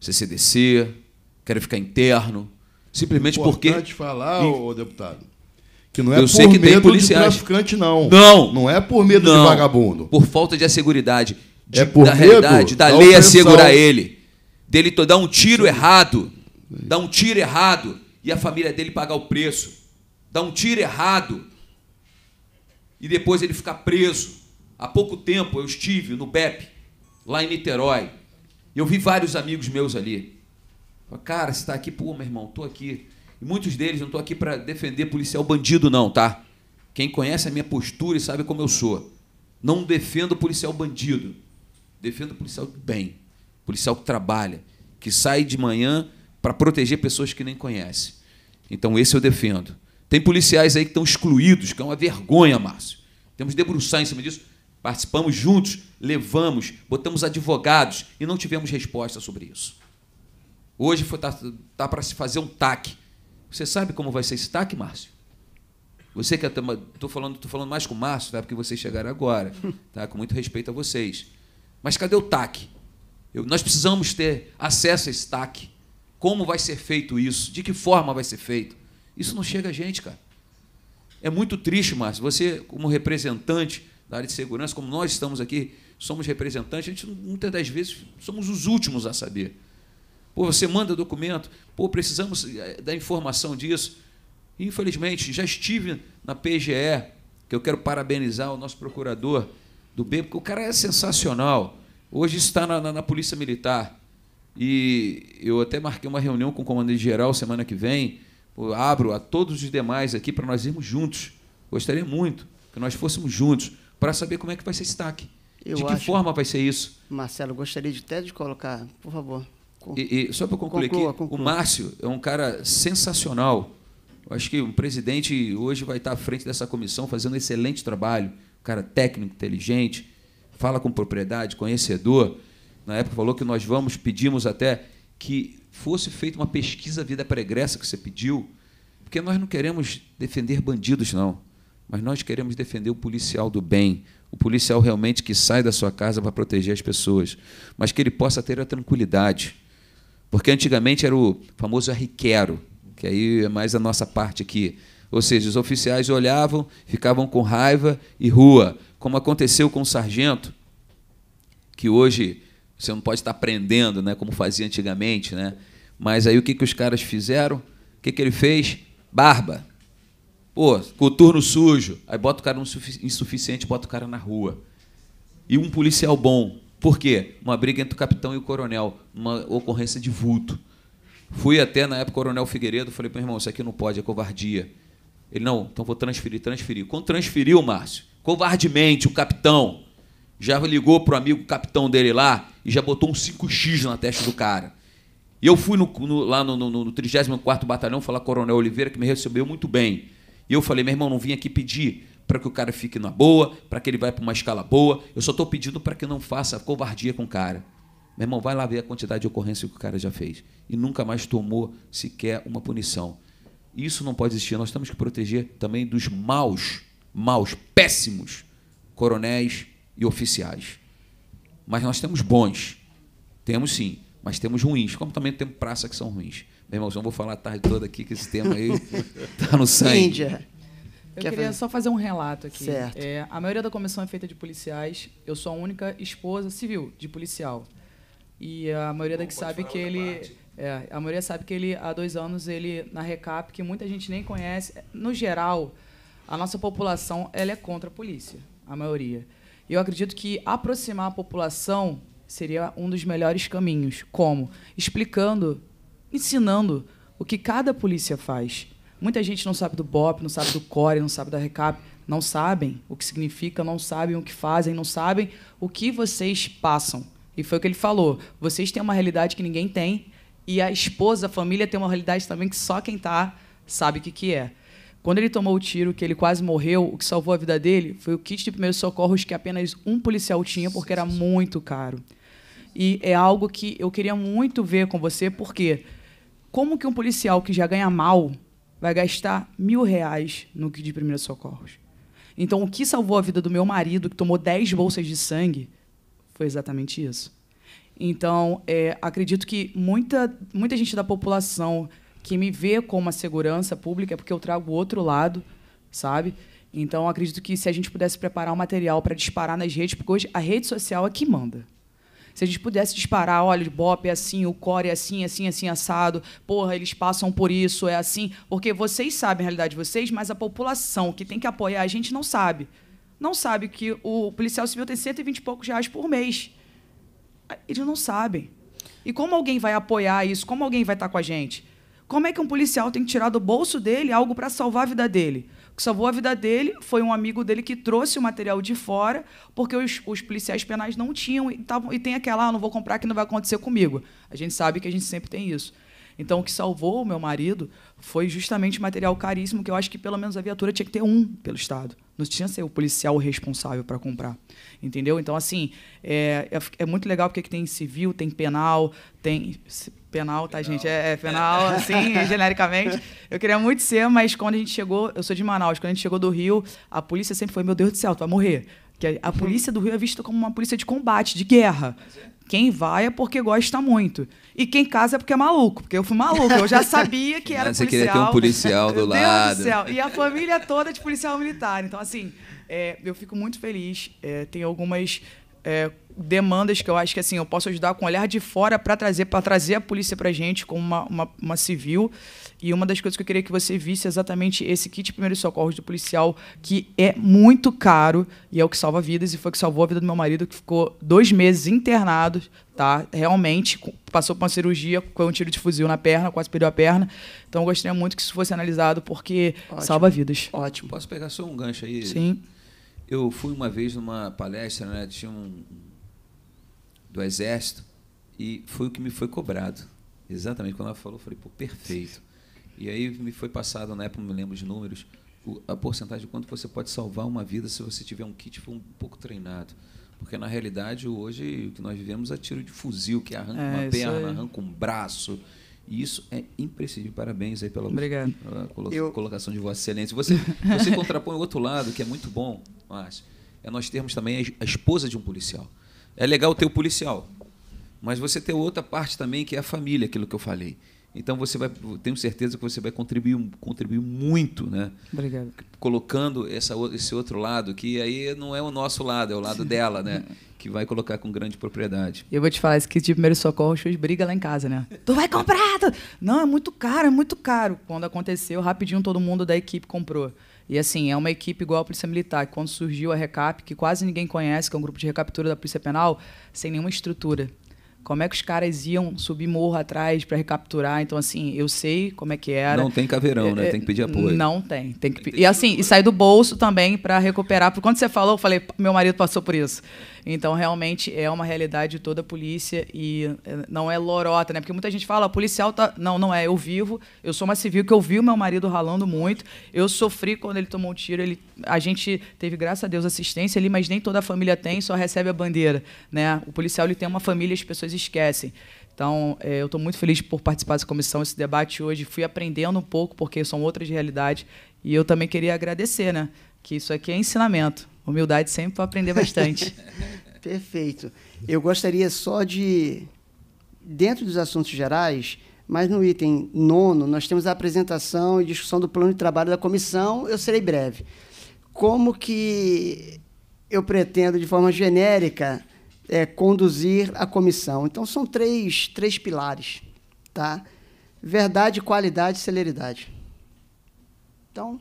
CCDC, querem ficar interno, simplesmente é importante porque. falar, e... ô, deputado, que não é Eu por medo de traficante, não. Não! Não é por medo não. de vagabundo. Por falta de asseguridade de, é por da medo, realidade, da, lei é segurar ele, dele dar um tiro errado, dar um tiro errado e a família dele pagar o preço, dar um tiro errado e depois ele ficar preso. Há pouco tempo eu estive no BEP, lá em Niterói, e eu vi vários amigos meus ali. Falei, cara, você está aqui, pô, meu irmão, estou aqui. E muitos deles, não estou aqui para defender policial bandido, não, tá? Quem conhece a minha postura e sabe como eu sou. Não defendo policial bandido defendo o policial bem, policial que trabalha, que sai de manhã para proteger pessoas que nem conhece. Então, esse eu defendo. Tem policiais aí que estão excluídos, que é uma vergonha, Márcio. Temos debruçar em cima disso. Participamos juntos, levamos, botamos advogados e não tivemos resposta sobre isso. Hoje está tá, tá para se fazer um TAC. Você sabe como vai ser esse TAC, Márcio? Você que estou é falando, tô falando mais com o Márcio, tá? porque vocês chegaram agora, tá? com muito respeito a vocês. Mas cadê o TAC? Eu, nós precisamos ter acesso a esse TAC. Como vai ser feito isso? De que forma vai ser feito? Isso não chega a gente, cara. É muito triste, Márcio. Você, como representante da área de segurança, como nós estamos aqui, somos representantes, a gente muitas das vezes somos os últimos a saber. Pô, você manda documento, pô, precisamos eh, da informação disso. Infelizmente, já estive na PGE, que eu quero parabenizar o nosso procurador, do B, porque o cara é sensacional. Hoje está na, na, na Polícia Militar. E eu até marquei uma reunião com o comandante geral semana que vem. Eu abro a todos os demais aqui para nós irmos juntos. Gostaria muito que nós fôssemos juntos para saber como é que vai ser esse TAC. Eu de que acho, forma vai ser isso? Marcelo, gostaria de até de colocar, por favor. E, e, só para concluir conclua, aqui, conclua. o Márcio é um cara sensacional. Eu acho que o presidente hoje vai estar à frente dessa comissão fazendo um excelente trabalho cara técnico, inteligente, fala com propriedade, conhecedor. Na época falou que nós vamos, pedimos até que fosse feita uma pesquisa vida pregressa que você pediu, porque nós não queremos defender bandidos, não. Mas nós queremos defender o policial do bem, o policial realmente que sai da sua casa para proteger as pessoas, mas que ele possa ter a tranquilidade. Porque antigamente era o famoso arriquero, que aí é mais a nossa parte aqui. Ou seja, os oficiais olhavam, ficavam com raiva e rua, como aconteceu com o sargento, que hoje você não pode estar prendendo, né, como fazia antigamente, né? Mas aí o que, que os caras fizeram? O que, que ele fez? Barba. Pô, coturno sujo. Aí bota o cara insuficiente, bota o cara na rua. E um policial bom. Por quê? Uma briga entre o capitão e o coronel, uma ocorrência de vulto. Fui até, na época, coronel Figueiredo, falei, meu irmão, isso aqui não pode, é covardia. Ele, não, então vou transferir, transferir. Quando transferiu, Márcio, covardemente, o capitão já ligou pro amigo capitão dele lá e já botou um 5x na testa do cara. E eu fui no, no, lá no, no, no 34 Batalhão falar com o Coronel Oliveira, que me recebeu muito bem. E eu falei, meu irmão, não vim aqui pedir para que o cara fique na boa, para que ele vá para uma escala boa. Eu só estou pedindo para que não faça covardia com o cara. Meu irmão, vai lá ver a quantidade de ocorrência que o cara já fez. E nunca mais tomou sequer uma punição. Isso não pode existir. Nós temos que proteger também dos maus, maus, péssimos coronéis e oficiais. Mas nós temos bons. Temos sim, mas temos ruins, como também temos praça que são ruins. Meu irmão, eu vou falar a tarde toda aqui que esse tema aí tá no sangue. Índia. Eu Quer queria fazer? só fazer um relato aqui. Certo. É, a maioria da comissão é feita de policiais. Eu sou a única esposa civil de policial. E a maioria Bom, da que sabe que ele. É, a maioria sabe que ele, há dois anos, ele na Recap, que muita gente nem conhece, no geral, a nossa população ela é contra a polícia, a maioria. E eu acredito que aproximar a população seria um dos melhores caminhos. Como? Explicando, ensinando o que cada polícia faz. Muita gente não sabe do BOP, não sabe do CORE, não sabe da RECAP, não sabem o que significa, não sabem o que fazem, não sabem o que vocês passam. E foi o que ele falou. Vocês têm uma realidade que ninguém tem, e a esposa, a família tem uma realidade também que só quem está sabe o que, que é. Quando ele tomou o tiro, que ele quase morreu, o que salvou a vida dele foi o kit de primeiros socorros que apenas um policial tinha, porque era muito caro. E é algo que eu queria muito ver com você, porque como que um policial que já ganha mal vai gastar mil reais no kit de primeiros socorros? Então, o que salvou a vida do meu marido, que tomou dez bolsas de sangue, foi exatamente isso. Então, é, acredito que muita, muita gente da população que me vê como a segurança pública é porque eu trago o outro lado, sabe? Então, acredito que se a gente pudesse preparar um material para disparar nas redes, porque hoje a rede social é que manda. Se a gente pudesse disparar, olha, o Bop é assim, o Core é assim, assim, assim, assado, porra, eles passam por isso, é assim. Porque vocês sabem a realidade de vocês, mas a população que tem que apoiar a gente não sabe. Não sabe que o policial civil tem 120 e poucos reais por mês. Eles não sabem. E como alguém vai apoiar isso? Como alguém vai estar com a gente? Como é que um policial tem que tirar do bolso dele algo para salvar a vida dele? O que salvou a vida dele foi um amigo dele que trouxe o material de fora, porque os, os policiais penais não tinham e, tavam, e tem aquela, ah, não vou comprar que não vai acontecer comigo. A gente sabe que a gente sempre tem isso. Então, o que salvou o meu marido foi justamente material caríssimo, que eu acho que pelo menos a viatura tinha que ter um pelo Estado. Não tinha que ser o policial responsável para comprar. Entendeu? Então, assim, é, é, é, muito legal porque aqui tem civil, tem penal, tem. Penal, tá, penal. gente? É, é, penal, é. assim, genericamente. Eu queria muito ser, mas quando a gente chegou, eu sou de Manaus, quando a gente chegou do Rio, a polícia sempre foi: meu Deus do céu, tu vai morrer. Que a, a uhum. polícia do Rio é vista como uma polícia de combate, de guerra. É. Quem vai é porque gosta muito. E quem casa é porque é maluco, porque eu fui maluco. Eu já sabia que era policial. Ah, você queria ter um policial do lado. Do céu, e a família toda de policial militar. Então, assim, é, eu fico muito feliz. É, tem algumas é, demandas que eu acho que assim eu posso ajudar com o olhar de fora para trazer para trazer a polícia para gente como uma, uma, uma, civil e uma das coisas que eu queria que você visse é exatamente esse kit primeiro socorros do policial que é muito caro e é o que salva vidas e foi o que salvou a vida do meu marido que ficou dois meses internado tá realmente passou por uma cirurgia com um tiro de fuzil na perna quase perdeu a perna então eu gostaria muito que isso fosse analisado porque ótimo, salva vidas ótimo posso pegar só um gancho aí sim eu fui uma vez numa palestra, né, tinha um do exército e foi o que me foi cobrado. Exatamente quando ela falou, eu falei, pô, perfeito. E aí me foi passado na época, não me lembro de números, a porcentagem de quanto você pode salvar uma vida se você tiver um kit um pouco treinado. Porque na realidade hoje o que nós vivemos é tiro de fuzil, que arranca é, uma perna, arranca um braço. E isso é imprescindível. Parabéns aí pela, Obrigado. Colo Eu... colocação de Vossa Excelência. Você, você contrapõe o outro lado, que é muito bom, Márcio, é nós termos também a esposa de um policial. É legal ter o policial, mas você tem outra parte também, que é a família, aquilo que eu falei. Então você vai, tenho certeza que você vai contribuir, contribuir muito, né? Obrigado. Colocando essa, esse outro lado que aí não é o nosso lado, é o lado dela, né? Que vai colocar com grande propriedade. Eu vou te falar, esse kit de primeiro socorro, X briga lá em casa, né? Tu vai comprar! Tu... Não, é muito caro, é muito caro. Quando aconteceu, rapidinho todo mundo da equipe comprou. E assim, é uma equipe igual a Polícia Militar, que quando surgiu a RECAP, que quase ninguém conhece, que é um grupo de recaptura da Polícia Penal, sem nenhuma estrutura como é que os caras iam subir morro atrás para recapturar. Então, assim, eu sei como é que era. Não tem caveirão, né? é, né? Tem que pedir apoio. Não tem. tem que, e assim, e sair do bolso também para recuperar. Porque quando você falou, eu falei, meu marido passou por isso. Então, realmente, é uma realidade de toda a polícia e eh, não é lorota, né? Porque muita gente fala, ah, policial tá... Não, não é. Eu vivo, eu sou uma civil que eu vi o meu marido ralando muito. Eu sofri quando ele tomou um tiro. Ele... A gente teve, graças a Deus, assistência ali, mas nem toda a família tem, só recebe a bandeira, né? O policial, ele tem uma família e as pessoas esquecem. Então, eh, eu estou muito feliz por participar dessa comissão, esse debate hoje. Fui aprendendo um pouco, porque são outras realidades. E eu também queria agradecer, né? Que isso aqui é ensinamento. Humildade sempre para aprender bastante. Perfeito. Eu gostaria só de, dentro dos assuntos gerais, mas no item nono, nós temos a apresentação e discussão do plano de trabalho da comissão. Eu serei breve. Como que eu pretendo, de forma genérica, é, conduzir a comissão? Então, são três, três pilares. Tá? Verdade, qualidade e celeridade. Então,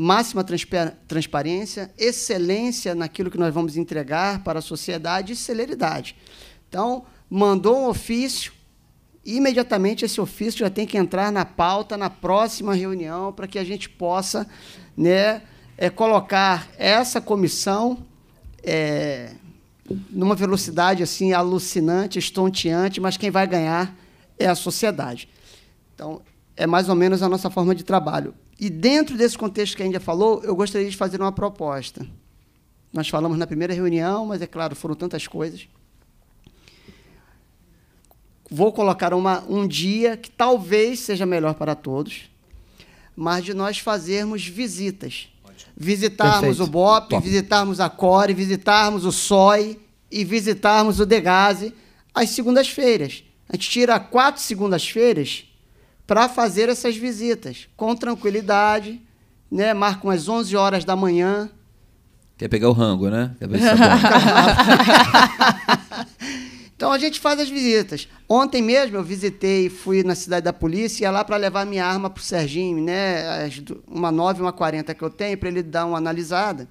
máxima transparência, excelência naquilo que nós vamos entregar para a sociedade e celeridade. Então, mandou um ofício, imediatamente esse ofício já tem que entrar na pauta na próxima reunião para que a gente possa né, é, colocar essa comissão é, numa velocidade assim alucinante, estonteante, mas quem vai ganhar é a sociedade. Então, é mais ou menos a nossa forma de trabalho. E dentro desse contexto que a Índia falou, eu gostaria de fazer uma proposta. Nós falamos na primeira reunião, mas é claro, foram tantas coisas. Vou colocar uma, um dia que talvez seja melhor para todos, mas de nós fazermos visitas. Ótimo. Visitarmos Perfeito. o BOP, Top. visitarmos a CORE, visitarmos o SOI e visitarmos o DEGASE às segundas-feiras. A gente tira quatro segundas-feiras para fazer essas visitas com tranquilidade, né? Marcam as 11 horas da manhã. Quer pegar o rango, né? Quer ver se tá então a gente faz as visitas. Ontem mesmo eu visitei, fui na cidade da polícia e ia lá para levar minha arma pro Serginho, né? uma 9 uma 40 que eu tenho para ele dar uma analisada.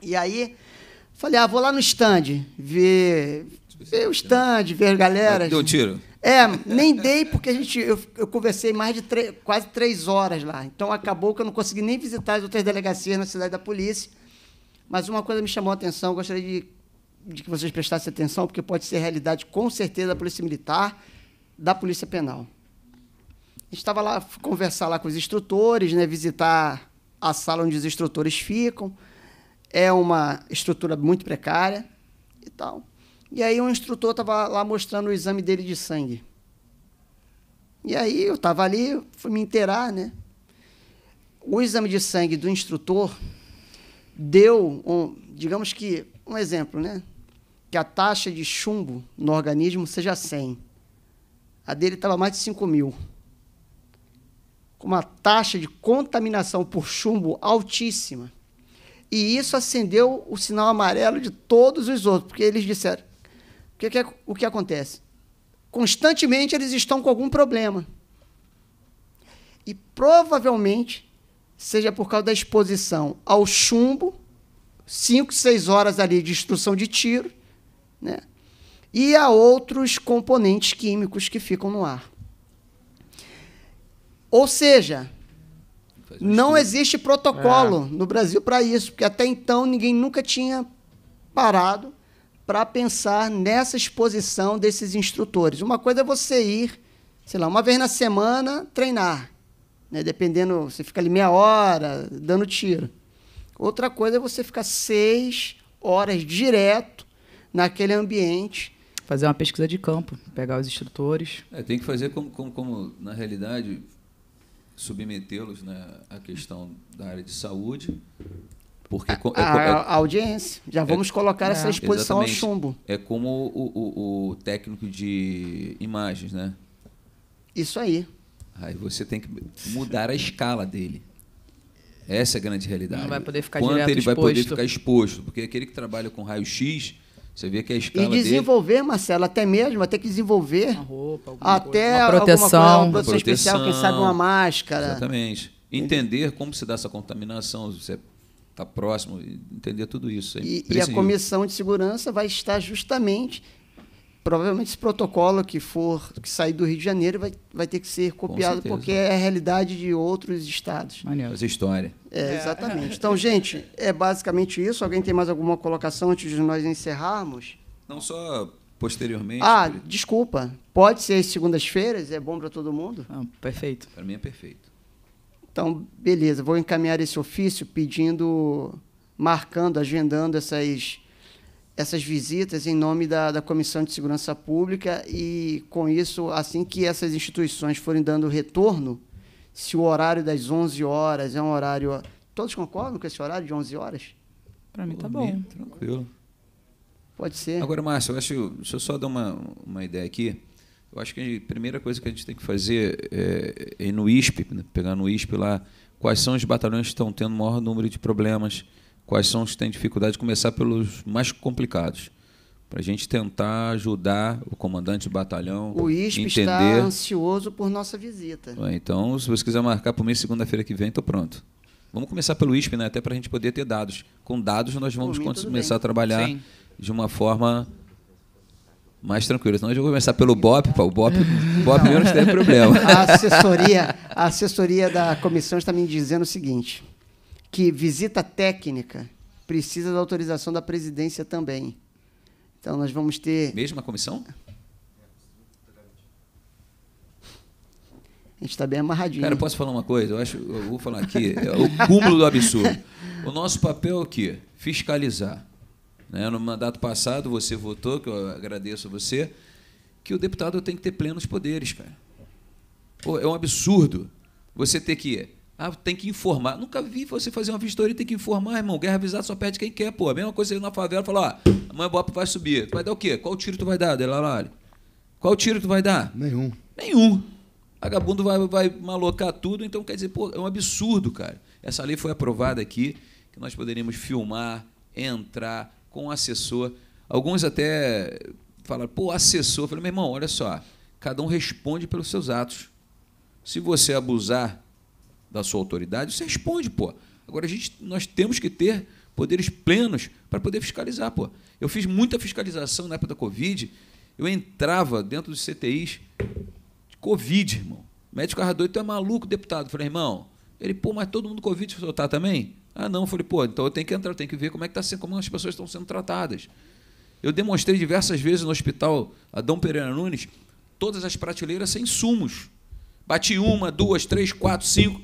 E aí falei, ah, vou lá no stand, ver, ver o stand, ver galera. Deu um tiro. É, nem dei, porque a gente, eu, eu conversei mais de quase três horas lá. Então acabou que eu não consegui nem visitar as outras delegacias na cidade da polícia. Mas uma coisa me chamou a atenção, gostaria de, de que vocês prestassem atenção, porque pode ser realidade com certeza da Polícia Militar, da Polícia Penal. A gente estava lá conversar lá com os instrutores, né, visitar a sala onde os instrutores ficam. É uma estrutura muito precária e tal. E aí o um instrutor estava lá mostrando o exame dele de sangue. E aí eu estava ali, fui me inteirar, né? O exame de sangue do instrutor deu, um, digamos que, um exemplo, né? Que a taxa de chumbo no organismo seja 100. A dele estava mais de 5 mil. Com uma taxa de contaminação por chumbo altíssima. E isso acendeu o sinal amarelo de todos os outros, porque eles disseram: que, que, é, o que acontece? Constantemente eles estão com algum problema. E provavelmente seja por causa da exposição ao chumbo, 5, 6 horas ali de instrução de tiro, né? e a outros componentes químicos que ficam no ar. Ou seja, não existe protocolo é. no Brasil para isso, porque até então ninguém nunca tinha parado para pensar nessa exposição desses instrutores. Uma coisa é você ir, sei lá, uma vez na semana treinar, né? dependendo, você fica ali meia hora dando tiro. Outra coisa é você ficar seis horas direto naquele ambiente. Fazer uma pesquisa de campo, pegar os instrutores. É, tem que fazer como, como, como na realidade, submetê-los né, à questão da área de saúde, porque a, é a, a é- audiência. Já é vamos colocar essa exposição ao chumbo. É como o, o, o técnico de imagens, né? Isso aí. Aí você tem que mudar a escala dele. Essa é a grande realidade. Não vai poder ficar Quanto ele vai poder ficar exposto? Porque aquele que trabalha com raio-x, você vê que a escala E desenvolver, dele... Marcelo, até mesmo, até que desenvolver uma roupa, até coisa. Uma proteção, alguma coisa, proteção, uma proteção especial, quem sabe uma máscara. Exatamente. Entender como se dá essa contaminação, se é estar tá próximo, entender tudo isso. É e, e a comissão de segurança vai estar justamente provavelmente esse protocolo que for que sair do Rio de Janeiro vai, vai ter que ser copiado porque é a realidade de outros estados. Maneiro. Essa história. É, exatamente. Então, gente, é basicamente isso. Alguém tem mais alguma colocação antes de nós encerrarmos? Não só posteriormente. Ah, desculpa. Pode ser segundas-feiras, é bom para todo mundo? Ah, perfeito. Para mim é perfeito. Então, beleza, vou encaminhar esse ofício pedindo, marcando, agendando essas, essas visitas em nome da, da Comissão de Segurança Pública e, com isso, assim que essas instituições forem dando retorno, se o horário das 11 horas é um horário... Todos concordam com esse horário de 11 horas? Para mim tá bom. tranquilo. Pode ser. Agora, Márcio, deixa eu só dar uma, uma ideia aqui. Eu acho que a primeira coisa que a gente tem que fazer é, é ir no ISP, né? pegar no ISP lá, quais são os batalhões que estão tendo o maior número de problemas, quais são os que têm dificuldade, começar pelos mais complicados. Para a gente tentar ajudar o comandante de batalhão. O ISP entender. está ansioso por nossa visita. É, então, se você quiser marcar para mim segunda-feira que vem, estou pronto. Vamos começar pelo ISP, né? até para a gente poder ter dados. Com dados, nós vamos mim, começar bem. a trabalhar Sim. de uma forma mais tranquilo. Então, eu vou começar pelo BOP, pô, o BOP, BOP menos tem problema. A assessoria, a assessoria da comissão está me dizendo o seguinte, que visita técnica precisa da autorização da presidência também. Então, nós vamos ter... Mesmo a comissão? A gente está bem amarradinho. Cara, eu posso falar uma coisa? Eu acho, eu vou falar aqui, é o cúmulo do absurdo. O nosso papel é o quê? Fiscalizar. Né? No mandato passado, você votou, que eu agradeço a você, que o deputado tem que ter plenos poderes, cara. Pô, é um absurdo você ter que. Ah, tem que informar. Nunca vi você fazer uma vistoria e tem que informar, irmão. Guerra avisada só pede quem quer, pô. A mesma coisa na favela, falar, ó, ah, amanhã o vai subir. Tu vai dar o quê? Qual tiro tu vai dar, Delalari? Qual tiro tu vai dar? Nenhum. Nenhum. Vagabundo vai, vai malocar tudo, então quer dizer, pô, é um absurdo, cara. Essa lei foi aprovada aqui, que nós poderíamos filmar, entrar, com o assessor. Alguns até falaram, pô, assessor. Eu falei, meu irmão, olha só, cada um responde pelos seus atos. Se você abusar da sua autoridade, você responde, pô. Agora, a gente, nós temos que ter poderes plenos para poder fiscalizar, pô. Eu fiz muita fiscalização na época da Covid. Eu entrava dentro dos CTIs, Covid, irmão. Médico carrador, tu é maluco, deputado. Eu falei, irmão, ele, pô, mas todo mundo Covid soltar tá também? Ah, não, eu falei, pô, então eu tenho que entrar, eu tenho que ver como é que tá sendo, como as pessoas estão sendo tratadas. Eu demonstrei diversas vezes no hospital Adão Pereira Nunes todas as prateleiras sem sumos. Bati uma, duas, três, quatro, cinco.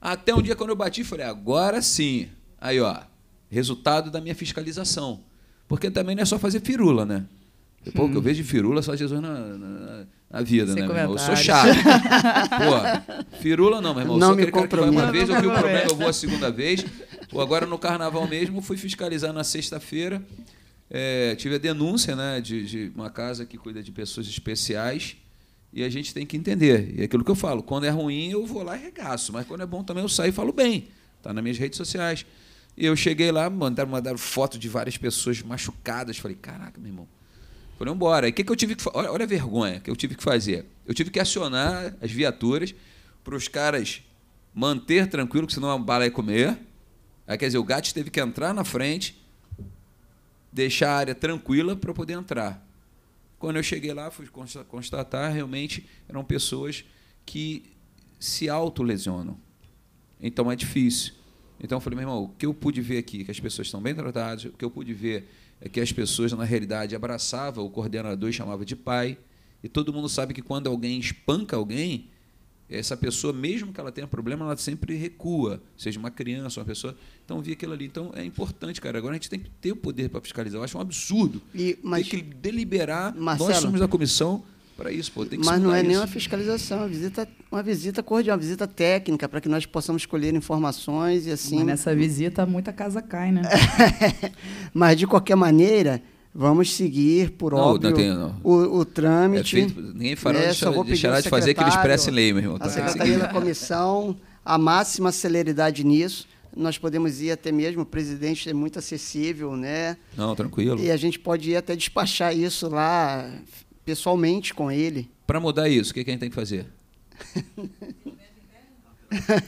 Até um dia quando eu bati, falei, agora sim. Aí, ó, resultado da minha fiscalização. Porque também não é só fazer firula, né? Pô, que eu hum. vejo de firula, só Jesus na, na, na vida, Sem né, meu irmão? Eu sou chato. Pô, firula não, meu irmão. Não eu só me aquele cara que vai uma vez, eu vi o problema, eu vou a segunda vez agora no carnaval mesmo, fui fiscalizar na sexta-feira. É, tive a denúncia né, de, de, uma casa que cuida de pessoas especiais e a gente tem que entender. E é aquilo que eu falo, quando é ruim eu vou lá e regaço, mas quando é bom também eu saio e falo bem. Está nas minhas redes sociais. E eu cheguei lá, mandaram, mandaram foto de várias pessoas machucadas. Falei, caraca, meu irmão. Falei, embora. E o que, que eu tive que fazer? Olha, olha a vergonha que eu tive que fazer. Eu tive que acionar as viaturas para os caras manter tranquilo, que senão a bala ia comer Aí, quer dizer, o Gatti teve que entrar na frente, deixar a área tranquila para poder entrar. Quando eu cheguei lá, fui constatar, realmente eram pessoas que se autolesionam. Então é difícil. Então eu falei, meu irmão, o que eu pude ver aqui, que as pessoas estão bem tratadas, o que eu pude ver é que as pessoas, na realidade, abraçavam o coordenador e chamava de pai. E todo mundo sabe que quando alguém espanca alguém, essa pessoa, mesmo que ela tenha problema, ela sempre recua, seja uma criança, uma pessoa. Então vi aquilo ali. Então é importante, cara. Agora a gente tem que ter o poder para fiscalizar. Eu acho um absurdo. E, mas, tem que deliberar. Marcelo, Nós somos da comissão para isso, pô. Tem que mas não é isso. nem uma fiscalização, é uma visita, uma visita cordial, uma visita técnica, para que nós possamos escolher informações e assim. Mas nessa visita muita casa cai, né? mas de qualquer maneira Vamos seguir, por não, óbvio, não tem, não. O, o, trâmite. É ninguém fará, né? deixará, vou de fazer aqueles press-lei, meu irmão. A tá? secretaria da comissão, a máxima celeridade nisso. Nós podemos ir até mesmo, o presidente é muito acessível, né? Não, tranquilo. E a gente pode ir até despachar isso lá pessoalmente com ele. Para mudar isso, o que, a gente tem que fazer?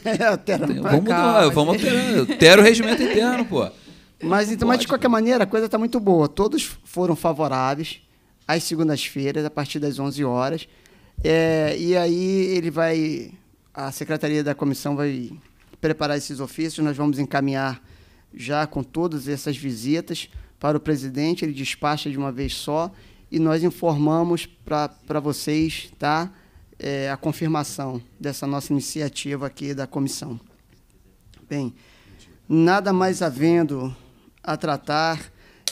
é, vamos, mudar, vamos alterar. o regimento interno, pô. Mas, então, mas de qualquer maneira, a coisa está muito boa. Todos foram favoráveis às segundas-feiras, a partir das 11 horas. É, e aí ele vai. A secretaria da comissão vai preparar esses ofícios, nós vamos encaminhar já com todas essas visitas para o presidente, ele despacha de uma vez só e nós informamos para vocês tá, é, a confirmação dessa nossa iniciativa aqui da comissão. Bem, nada mais havendo a tratar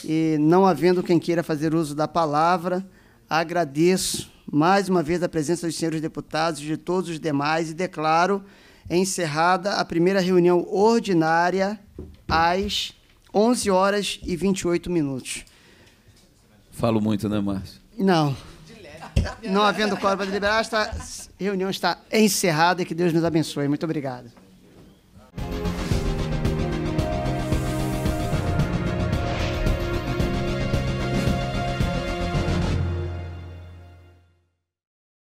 e não havendo quem queira fazer uso da palavra, agradeço mais uma vez a presença dos senhores deputados e de todos os demais e declaro encerrada a primeira reunião ordinária às 11 horas e 28 minutos. Falo muito, né, Márcio? Não. Não havendo quórum para deliberar, esta reunião está encerrada e que Deus nos abençoe. Muito obrigado.